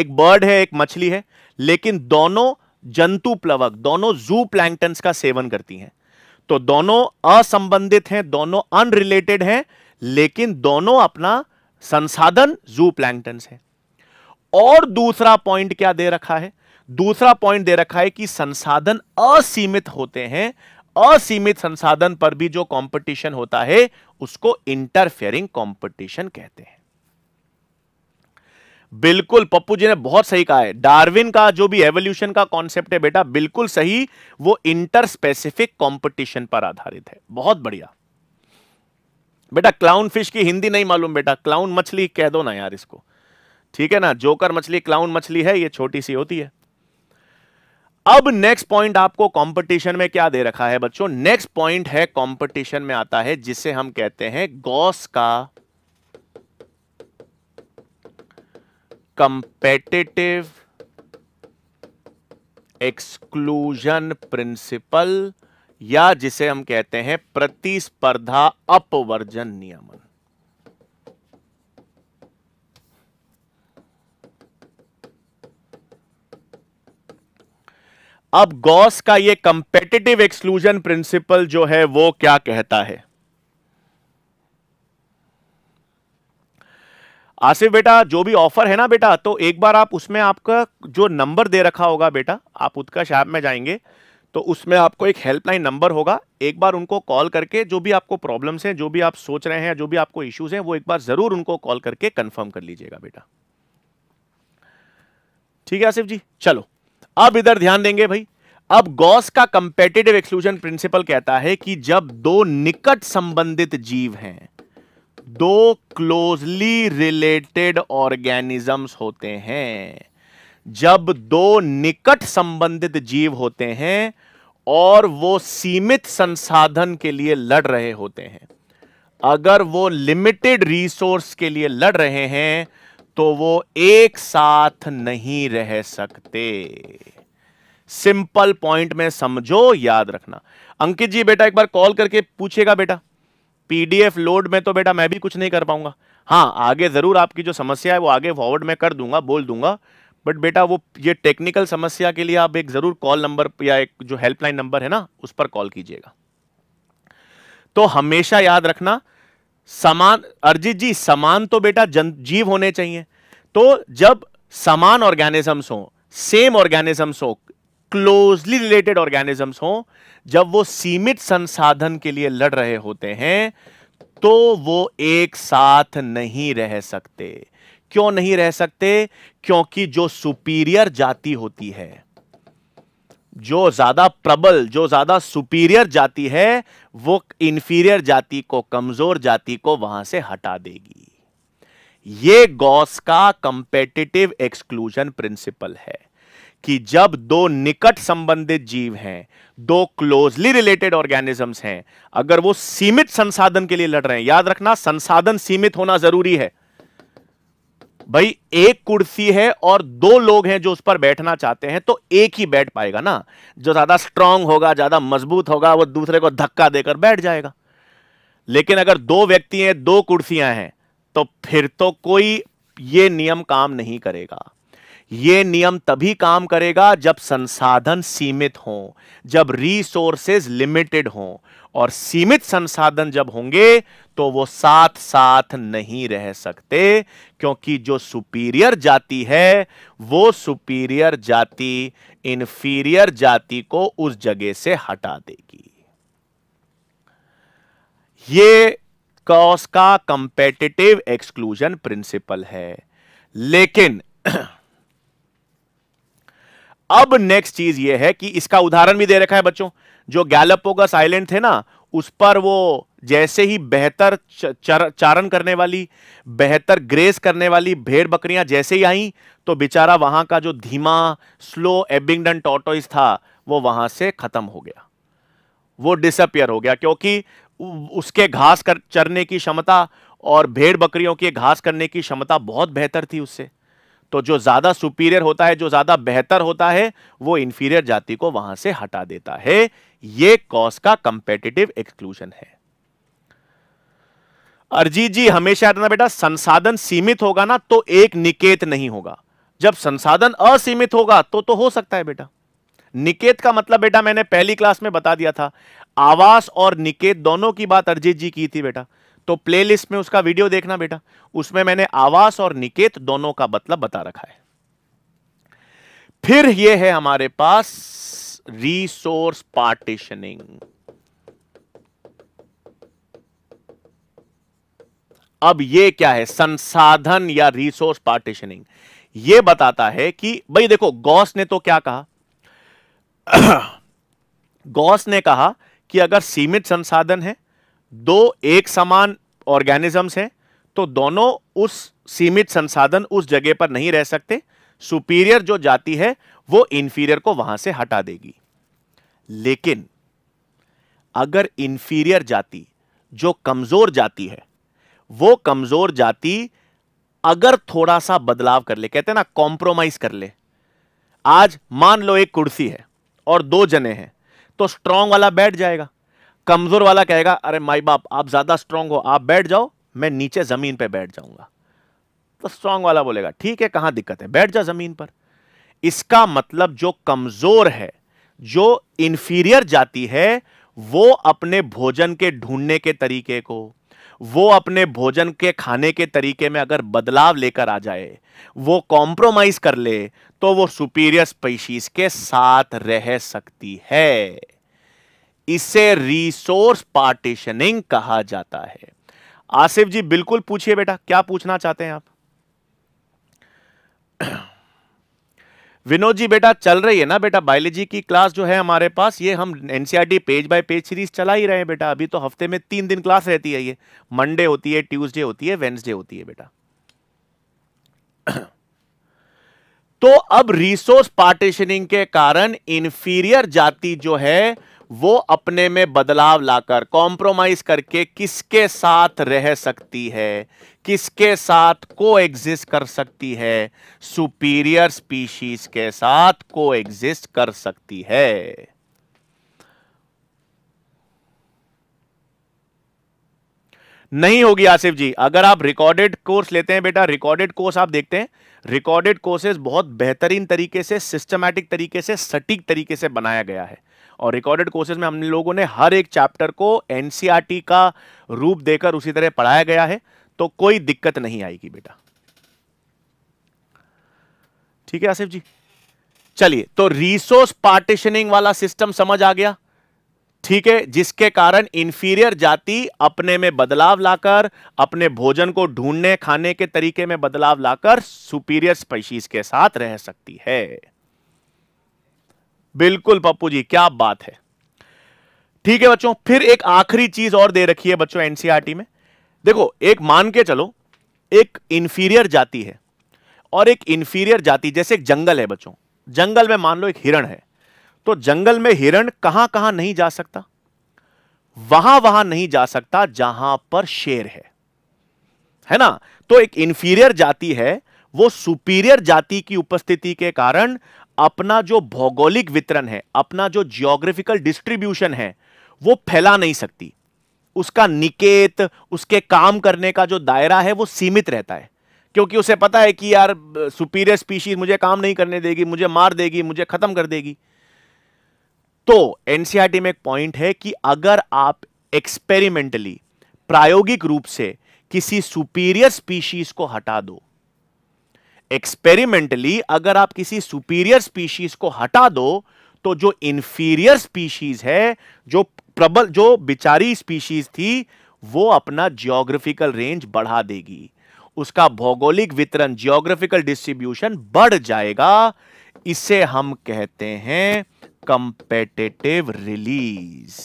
एक बर्ड है एक मछली है लेकिन दोनों जंतु प्लवक दोनों जू प्लैंगटन का सेवन करती हैं तो दोनों असंबंधित हैं दोनों अनरिलेटेड हैं लेकिन दोनों अपना संसाधन जू प्लैंगटन है और दूसरा पॉइंट क्या दे रखा है दूसरा पॉइंट दे रखा है कि संसाधन असीमित होते हैं असीमित संसाधन पर भी जो कंपटीशन होता है उसको इंटरफेयरिंग कंपटीशन कहते हैं बिल्कुल पप्पू जी ने बहुत सही कहा है डार्विन का जो भी एवोल्यूशन का कॉन्सेप्ट है बेटा बिल्कुल सही वो इंटर स्पेसिफिक कॉम्पिटिशन पर आधारित है बहुत बढ़िया बेटा क्लाउन फिश की हिंदी नहीं मालूम बेटा क्लाउन मछली कह दो ना यार इसको ठीक है ना जोकर मछली क्लाउन मछली है ये छोटी सी होती है अब नेक्स्ट पॉइंट आपको कंपटीशन में क्या दे रखा है बच्चों नेक्स्ट पॉइंट है कंपटीशन में आता है जिसे हम कहते हैं गॉस का कंपेटेटिव एक्सक्लूजन प्रिंसिपल या जिसे हम कहते हैं प्रतिस्पर्धा अपवर्जन नियमन अब गॉस का ये कंपेटिटिव एक्सक्लूजन प्रिंसिपल जो है वो क्या कहता है आसिफ बेटा जो भी ऑफर है ना बेटा तो एक बार आप उसमें आपका जो नंबर दे रखा होगा बेटा आप उत्कर्ष ऐप में जाएंगे तो उसमें आपको एक हेल्पलाइन नंबर होगा एक बार उनको कॉल करके जो भी आपको प्रॉब्लम्स हैं जो भी आप सोच रहे हैं जो भी आपको इश्यूज हैं वो एक बार ज़रूर उनको कॉल करके कंफर्म कर लीजिएगा बेटा ठीक है आसिफ जी चलो अब इधर ध्यान देंगे भाई अब गॉस का कंपेटेटिव एक्सक्लूजन प्रिंसिपल कहता है कि जब दो निकट संबंधित जीव हैं दो क्लोजली रिलेटेड ऑर्गेनिजम्स होते हैं जब दो निकट संबंधित जीव होते हैं और वो सीमित संसाधन के लिए लड़ रहे होते हैं अगर वो लिमिटेड रिसोर्स के लिए लड़ रहे हैं तो वो एक साथ नहीं रह सकते सिंपल पॉइंट में समझो याद रखना अंकित जी बेटा एक बार कॉल करके पूछेगा बेटा पीडीएफ लोड में तो बेटा मैं भी कुछ नहीं कर पाऊंगा हाँ आगे जरूर आपकी जो समस्या है वो आगे फॉरवर्ड में कर दूंगा बोल दूंगा बट बेटा वो ये टेक्निकल समस्या के लिए आप एक जरूर कॉल नंबर या एक जो हेल्पलाइन नंबर है ना उस पर कॉल कीजिएगा तो हमेशा याद रखना समान अर्जित जी समान तो बेटा जन जीव होने चाहिए तो जब समान ऑर्गेनिजम्स हों सेम ऑर्गेनिजम्स हों क्लोजली रिलेटेड ऑर्गेनिजम्स हों जब वो सीमित संसाधन के लिए लड़ रहे होते हैं तो वो एक साथ नहीं रह सकते क्यों नहीं रह सकते क्योंकि जो सुपीरियर जाति होती है जो ज्यादा प्रबल जो ज्यादा सुपीरियर जाति है वो इंफीरियर जाति को कमजोर जाति को वहां से हटा देगी ये गॉस का कंपेटिटिव एक्सक्लूजन प्रिंसिपल है कि जब दो निकट संबंधित जीव हैं दो क्लोजली रिलेटेड ऑर्गेनिजम्स हैं अगर वो सीमित संसाधन के लिए लड़ रहे हैं याद रखना संसाधन सीमित होना जरूरी है भाई एक कुर्सी है और दो लोग हैं जो उस पर बैठना चाहते हैं तो एक ही बैठ पाएगा ना जो ज्यादा स्ट्रांग होगा ज्यादा मजबूत होगा वो दूसरे को धक्का देकर बैठ जाएगा लेकिन अगर दो व्यक्ति हैं दो कुर्सियां हैं तो फिर तो कोई ये नियम काम नहीं करेगा ये नियम तभी काम करेगा जब संसाधन सीमित हों जब रिसोर्सेज लिमिटेड हों और सीमित संसाधन जब होंगे तो वो साथ साथ नहीं रह सकते क्योंकि जो सुपीरियर जाति है वो सुपीरियर जाति इन्फीरियर जाति को उस जगह से हटा देगी ये कॉस का कंपेटिटिव एक्सक्लूजन प्रिंसिपल है लेकिन अब नेक्स्ट चीज ये है कि इसका उदाहरण भी दे रखा है बच्चों जो होगा साइलेंट थे ना उस पर वो जैसे ही बेहतर चारण करने वाली बेहतर ग्रेस करने वाली भेड़ बकरियां जैसे ही आई तो बेचारा वहां का जो धीमा स्लो एबिंगडन टॉटोइस था वो वहां से खत्म हो गया वो डिसअपियर हो गया क्योंकि उसके घास कर चरने की क्षमता और भेड़ बकरियों की घास करने की क्षमता बहुत बेहतर थी उससे तो जो ज़्यादा सुपीरियर होता है जो ज़्यादा बेहतर होता है वो इंफीरियर जाति को वहां से हटा देता है ये कॉस का कंपेटिटिव एक्सक्लूजन है अरजीत जी हमेशा याद बेटा संसाधन सीमित होगा ना तो एक निकेत नहीं होगा जब संसाधन असीमित होगा तो तो हो सकता है बेटा निकेत का मतलब बेटा मैंने पहली क्लास में बता दिया था आवास और निकेत दोनों की बात अरजीत जी की थी बेटा तो प्लेलिस्ट में उसका वीडियो देखना बेटा उसमें मैंने आवास और निकेत दोनों का मतलब बता रखा है फिर यह है हमारे पास resource partitioning. अब ये क्या है संसाधन या रिसोर्स पार्टिशनिंग ये बताता है कि भाई देखो गॉस ने तो क्या कहा गॉस ने कहा कि अगर सीमित संसाधन है दो एक समान ऑर्गेनिजम्स हैं तो दोनों उस सीमित संसाधन उस जगह पर नहीं रह सकते सुपीरियर जो जाती है वो इंफीरियर को वहां से हटा देगी लेकिन अगर इंफीरियर जाति जो कमजोर जाति है वो कमजोर जाति अगर थोड़ा सा बदलाव कर ले कहते हैं ना कॉम्प्रोमाइज कर ले आज मान लो एक कुर्सी है और दो जने हैं तो स्ट्रांग वाला बैठ जाएगा कमजोर वाला कहेगा अरे माई बाप आप ज्यादा स्ट्रांग हो आप बैठ जाओ मैं नीचे जमीन पे बैठ जाऊंगा तो स्ट्रांग वाला बोलेगा ठीक है कहां दिक्कत है बैठ जा जमीन पर इसका मतलब जो कमजोर है जो इंफीरियर जाति है वो अपने भोजन के ढूंढने के तरीके को वो अपने भोजन के खाने के तरीके में अगर बदलाव लेकर आ जाए वो कॉम्प्रोमाइज कर ले तो वो सुपीरियर स्पीशीज के साथ रह सकती है इसे रिसोर्स पार्टीशनिंग कहा जाता है आसिफ जी बिल्कुल पूछिए बेटा क्या पूछना चाहते हैं आप विनोद जी बेटा चल रही है ना बेटा बायोलॉजी की क्लास जो है हमारे पास ये हम NCERT page by page series चला ही रहे हैं बेटा अभी तो हफ्ते में तीन दिन क्लास रहती है ये मंडे होती है ट्यूसडे होती है वेंसडे होती है बेटा तो अब रिसोर्स पार्टीशनिंग के कारण इंफीरियर जाति जो है वो अपने में बदलाव लाकर कॉम्प्रोमाइज करके किसके साथ रह सकती है किसके साथ को एग्जिस्ट कर सकती है सुपीरियर स्पीशीज के साथ को एग्जिस्ट कर सकती है नहीं होगी आसिफ जी अगर आप रिकॉर्डेड कोर्स लेते हैं बेटा रिकॉर्डेड कोर्स आप देखते हैं रिकॉर्डेड कोर्सेज बहुत बेहतरीन तरीके से सिस्टमैटिक तरीके से सटीक तरीके से बनाया गया है और रिकॉर्डेड कोर्सेज में हम लोगों ने हर एक चैप्टर को एनसीआरटी e का रूप देकर उसी तरह पढ़ाया गया है तो कोई दिक्कत नहीं आएगी बेटा ठीक है आसिफ जी चलिए तो रिसोर्स पार्टिशनिंग वाला सिस्टम समझ आ गया ठीक है जिसके कारण इंफीरियर जाति अपने में बदलाव लाकर अपने भोजन को ढूंढने खाने के तरीके में बदलाव लाकर सुपीरियर स्पीशीज के साथ रह सकती है बिल्कुल पप्पू जी क्या बात है ठीक है बच्चों फिर एक आखिरी चीज और दे रखी है बच्चों एनसीआरटी में देखो एक मान के चलो एक इंफीरियर जाति है और एक इंफीरियर जाति जैसे एक जंगल है बच्चों जंगल में मान लो एक हिरण है तो जंगल में हिरण कहां कहां नहीं जा सकता वहां वहां नहीं जा सकता जहां पर शेर है है ना तो एक इंफीरियर जाति है वो सुपीरियर जाति की उपस्थिति के कारण अपना जो भौगोलिक वितरण है अपना जो जियोग्राफिकल डिस्ट्रीब्यूशन है वो फैला नहीं सकती उसका निकेत उसके काम करने का जो दायरा है वो सीमित रहता है क्योंकि उसे पता है कि यार सुपीरियर स्पीशीज मुझे काम नहीं करने देगी मुझे मार देगी मुझे खत्म कर देगी तो एनसीआरटी e में एक पॉइंट है कि अगर आप एक्सपेरिमेंटली प्रायोगिक रूप से किसी सुपीरियर स्पीशीज को हटा दो एक्सपेरिमेंटली अगर आप किसी सुपीरियर स्पीशीज को हटा दो तो जो इंफीरियर स्पीशीज है जो प्रबल जो बिचारी स्पीशीज थी वो अपना जियोग्राफिकल रेंज बढ़ा देगी उसका भौगोलिक वितरण जियोग्राफिकल डिस्ट्रीब्यूशन बढ़ जाएगा इसे हम कहते हैं कंपेटेटिव रिलीज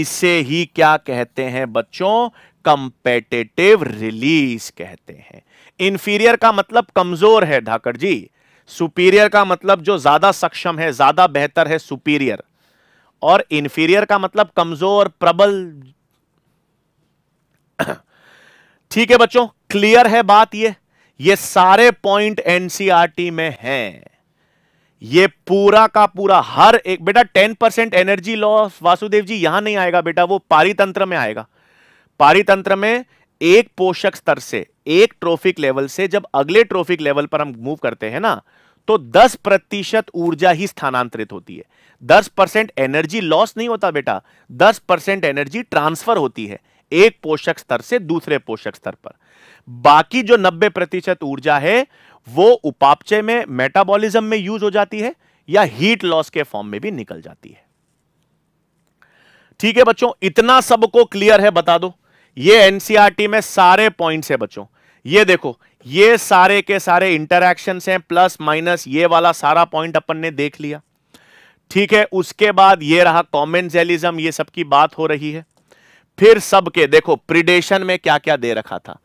इसे ही क्या कहते हैं बच्चों कंपेटेटिव रिलीज कहते हैं इंफीरियर का मतलब कमजोर है ढाकर जी सुपीरियर का मतलब जो ज्यादा सक्षम है ज्यादा बेहतर है सुपीरियर और इंफीरियर का मतलब कमजोर प्रबल ठीक है बच्चों क्लियर है बात ये ये सारे पॉइंट एनसीआरटी e में हैं ये पूरा का पूरा हर एक बेटा ten percent energy loss Vasudev ji यहां नहीं आएगा बेटा वो पारितंत्र में आएगा पारितंत्र में एक पोषक स्तर से एक ट्रॉफिक लेवल से जब अगले ट्रॉफिक लेवल पर हम मूव करते हैं ना तो 10 प्रतिशत ऊर्जा ही स्थानांतरित होती है दस परसेंट एनर्जी लॉस नहीं होता बेटा दस परसेंट एनर्जी ट्रांसफर होती है एक पोषक स्तर से दूसरे पोषक स्तर पर बाकी जो नब्बे प्रतिशत ऊर्जा है वो उपापचय में मेटाबॉलिज्म में यूज हो जाती है या हीट लॉस के फॉर्म में भी निकल जाती है ठीक है बच्चों इतना सबको क्लियर है बता दो ये एनसीआरटी e में सारे पॉइंट्स है बच्चों ये देखो ये सारे के सारे इंटरक्शन हैं प्लस माइनस ये वाला सारा पॉइंट अपन ने देख लिया ठीक है उसके बाद ये रहा कॉमेंजलिज्म ये सबकी बात हो रही है फिर सबके देखो प्रिडेशन में क्या क्या दे रखा था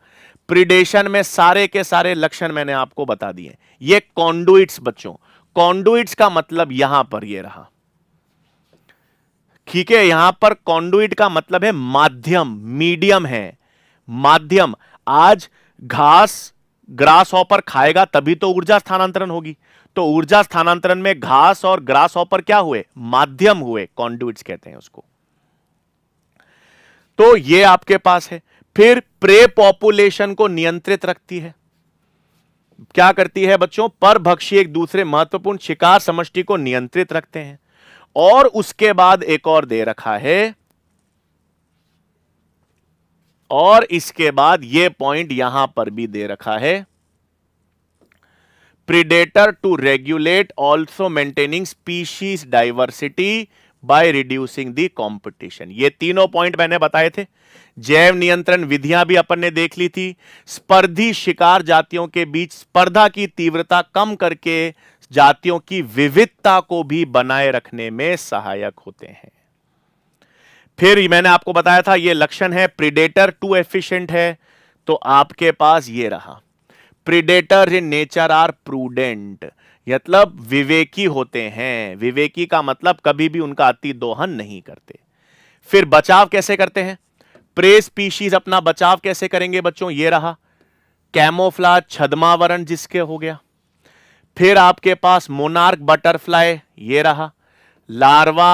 प्रिडेशन में सारे के सारे लक्षण मैंने आपको बता दिए ये कॉन्डुइट्स बच्चों कॉन्डुइट्स का मतलब यहां पर ये रहा ठीक है यहां पर कॉन्डुइट का मतलब है माध्यम मीडियम है माध्यम आज घास ग्रास ऑपर खाएगा तभी तो ऊर्जा स्थानांतरण होगी तो ऊर्जा स्थानांतरण में घास और ग्रास ऑपर क्या हुए माध्यम हुए कॉन्डुइट्स कहते हैं उसको तो ये आपके पास है फिर प्रे पॉपुलेशन को नियंत्रित रखती है क्या करती है बच्चों पर भक्षी एक दूसरे महत्वपूर्ण शिकार समष्टि को नियंत्रित रखते हैं और उसके बाद एक और दे रखा है और इसके बाद यह पॉइंट यहां पर भी दे रखा है predator to regulate also maintaining species diversity by reducing the competition ये तीनों पॉइंट मैंने बताए थे जैव नियंत्रण विधियां भी अपन ने देख ली थी स्पर्धी शिकार जातियों के बीच स्पर्धा की तीव्रता कम करके जातियों की विविधता को भी बनाए रखने में सहायक होते हैं फिर मैंने आपको बताया था यह लक्षण है प्रिडेटर टू एफिशिएंट है तो आपके पास ये रहा predators in nature are prudent मतलब विवेकी होते हैं विवेकी का मतलब कभी भी उनका अति दोहन नहीं करते फिर बचाव कैसे करते हैं प्रे स्पीशीज अपना बचाव कैसे करेंगे बच्चों ये रहा कैमोफ्ला छदमावरण जिसके हो गया फिर आपके पास मोनार्क बटरफ्लाई ये रहा लार्वा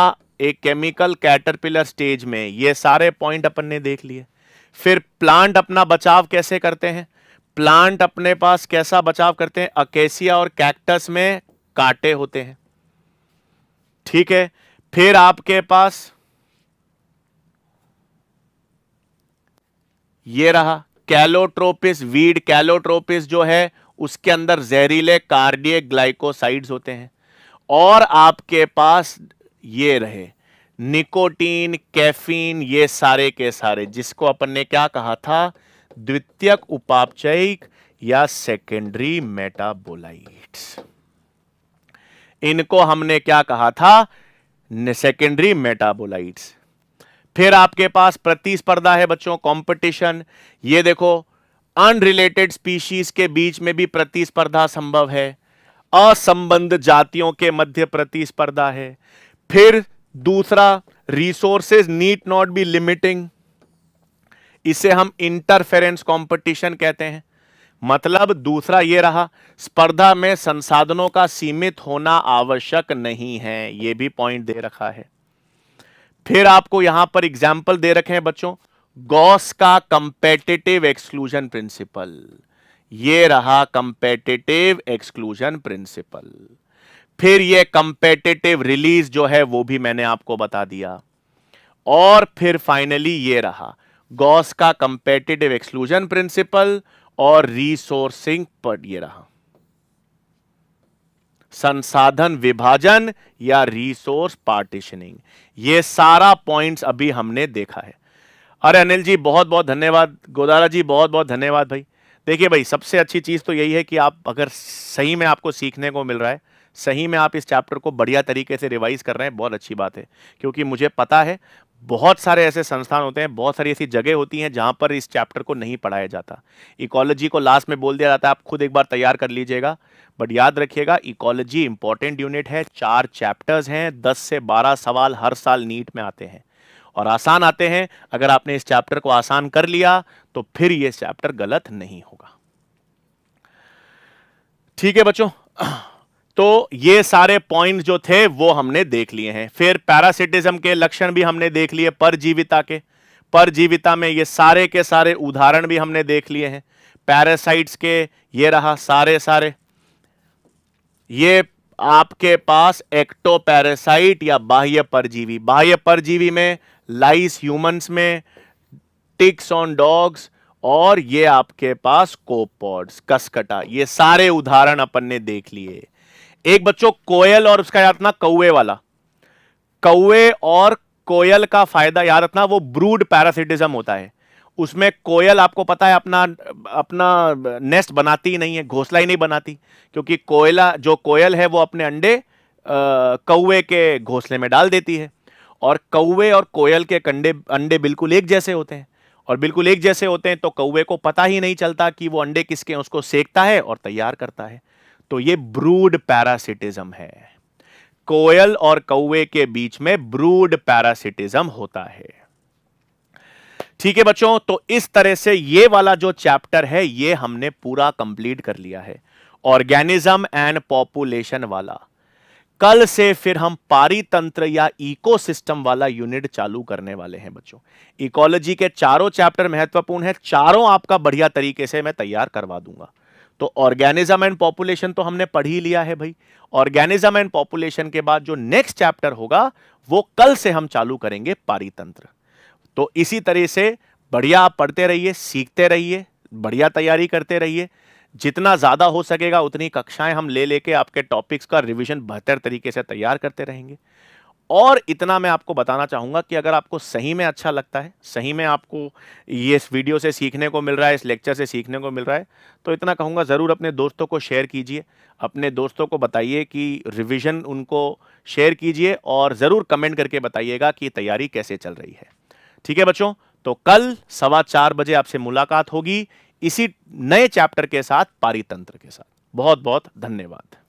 एक केमिकल कैटरपिलर स्टेज में ये सारे पॉइंट अपन ने देख लिए फिर प्लांट अपना बचाव कैसे करते हैं प्लांट अपने पास कैसा बचाव करते हैं अकेसिया और कैक्टस में कांटे होते हैं ठीक है फिर आपके पास ये रहा कैलोट्रोपिस वीड कैलोट्रोपिस जो है उसके अंदर जहरीले कार्डिय ग्लाइकोसाइड्स होते हैं और आपके पास ये रहे निकोटीन कैफीन ये सारे के सारे जिसको अपन ने क्या कहा था द्वितीयक उपापचयिक या सेकेंडरी मेटाबोलाइट्स इनको हमने क्या कहा था सेकेंडरी मेटाबोलाइट्स फिर आपके पास प्रतिस्पर्धा है बच्चों कंपटीशन ये देखो अनरिलेटेड स्पीशीज के बीच में भी प्रतिस्पर्धा संभव है असंबंध जातियों के मध्य प्रतिस्पर्धा है फिर दूसरा resources need not be limiting इसे हम इंटरफेरेंस कंपटीशन कहते हैं मतलब दूसरा ये रहा स्पर्धा में संसाधनों का सीमित होना आवश्यक नहीं है ये भी पॉइंट दे रखा है फिर आपको यहां पर एग्जाम्पल दे रखे हैं बच्चों गॉस का कंपेटेटिव एक्सक्लूजन प्रिंसिपल ये रहा कंपेटेटिव एक्सक्लूजन प्रिंसिपल फिर ये कंपेटेटिव रिलीज जो है वो भी मैंने आपको बता दिया और फिर फाइनली ये रहा गॉस का कंपेटिटिव एक्सक्लूजन प्रिंसिपल और रिसोर्सिंग पर ये रहा संसाधन विभाजन या रिसोर्स पार्टिशनिंग ये सारा पॉइंट्स अभी हमने देखा है अरे अनिल जी बहुत बहुत धन्यवाद गोदारा जी बहुत बहुत धन्यवाद भाई देखिए भाई सबसे अच्छी चीज़ तो यही है कि आप अगर सही में आपको सीखने को मिल रहा है सही में आप इस चैप्टर को बढ़िया तरीके से रिवाइज कर रहे हैं बहुत अच्छी बात है क्योंकि मुझे पता है बहुत सारे ऐसे संस्थान होते हैं बहुत सारी ऐसी जगह होती हैं जहां पर इस चैप्टर को नहीं पढ़ाया जाता इकोलॉजी को लास्ट में बोल दिया जाता है आप खुद एक बार तैयार कर लीजिएगा बट याद रखिएगा इकोलॉजी इंपॉर्टेंट यूनिट है चार चैप्टर्स हैं दस से बारह सवाल हर साल नीट में आते हैं और आसान आते हैं अगर आपने इस चैप्टर को आसान कर लिया तो फिर ये चैप्टर गलत नहीं होगा ठीक है बच्चों तो ये सारे पॉइंट जो थे वो हमने देख लिए हैं फिर पैरासिटिज्म के लक्षण भी हमने देख लिए परजीविता के परजीविता में ये सारे के सारे उदाहरण भी हमने देख लिए हैं पैरासाइट्स के ये रहा सारे सारे ये आपके पास पैरासाइट या बाह्य परजीवी बाह्य परजीवी में लाइस ह्यूमंस में टिक्स ऑन डॉग्स और ये आपके पास कोपॉड्स कसकटा ये सारे उदाहरण अपन ने देख लिए एक बच्चों कोयल और उसका याद रखना कौए वाला कौए और कोयल का फायदा याद रखना वो ब्रूड पैरासिटिज्म होता है उसमें कोयल आपको पता है अपना अपना नेस्ट बनाती ही नहीं है घोंसला ही नहीं बनाती क्योंकि कोयला जो कोयल है वो अपने अंडे कौए के घोंसले में डाल देती है और कौए और कोयल के कंडे अंडे बिल्कुल एक जैसे होते हैं और बिल्कुल एक जैसे होते हैं तो कौए को पता ही नहीं चलता कि वो अंडे किसके उसको सेकता है और तैयार करता है तो ये ब्रूड पैरासिटिज्म है कोयल और कौवे के बीच में ब्रूड पैरासिटिज्म होता है ठीक है बच्चों तो इस तरह से ये वाला जो चैप्टर है ये हमने पूरा कंप्लीट कर लिया है ऑर्गेनिज्म एंड पॉपुलेशन वाला कल से फिर हम पारितंत्र या इकोसिस्टम वाला यूनिट चालू करने वाले हैं बच्चों इकोलॉजी के चारों चैप्टर महत्वपूर्ण है चारों आपका बढ़िया तरीके से मैं तैयार करवा दूंगा तो ऑर्गेनिज्म एंड पॉपुलेशन तो हमने पढ़ ही लिया है भाई ऑर्गेनिज्म एंड पॉपुलेशन के बाद जो नेक्स्ट चैप्टर होगा वो कल से हम चालू करेंगे पारितंत्र तो इसी तरह से बढ़िया आप पढ़ते रहिए सीखते रहिए बढ़िया तैयारी करते रहिए जितना ज़्यादा हो सकेगा उतनी कक्षाएं हम ले लेके आपके टॉपिक्स का रिवीजन बेहतर तरीके से तैयार करते रहेंगे और इतना मैं आपको बताना चाहूँगा कि अगर आपको सही में अच्छा लगता है सही में आपको ये इस वीडियो से सीखने को मिल रहा है इस लेक्चर से सीखने को मिल रहा है तो इतना कहूँगा ज़रूर अपने दोस्तों को शेयर कीजिए अपने दोस्तों को बताइए कि रिविज़न उनको शेयर कीजिए और ज़रूर कमेंट करके बताइएगा कि तैयारी कैसे चल रही है ठीक है बच्चों तो कल सवा चार बजे आपसे मुलाकात होगी इसी नए चैप्टर के साथ पारितंत्र के साथ बहुत बहुत धन्यवाद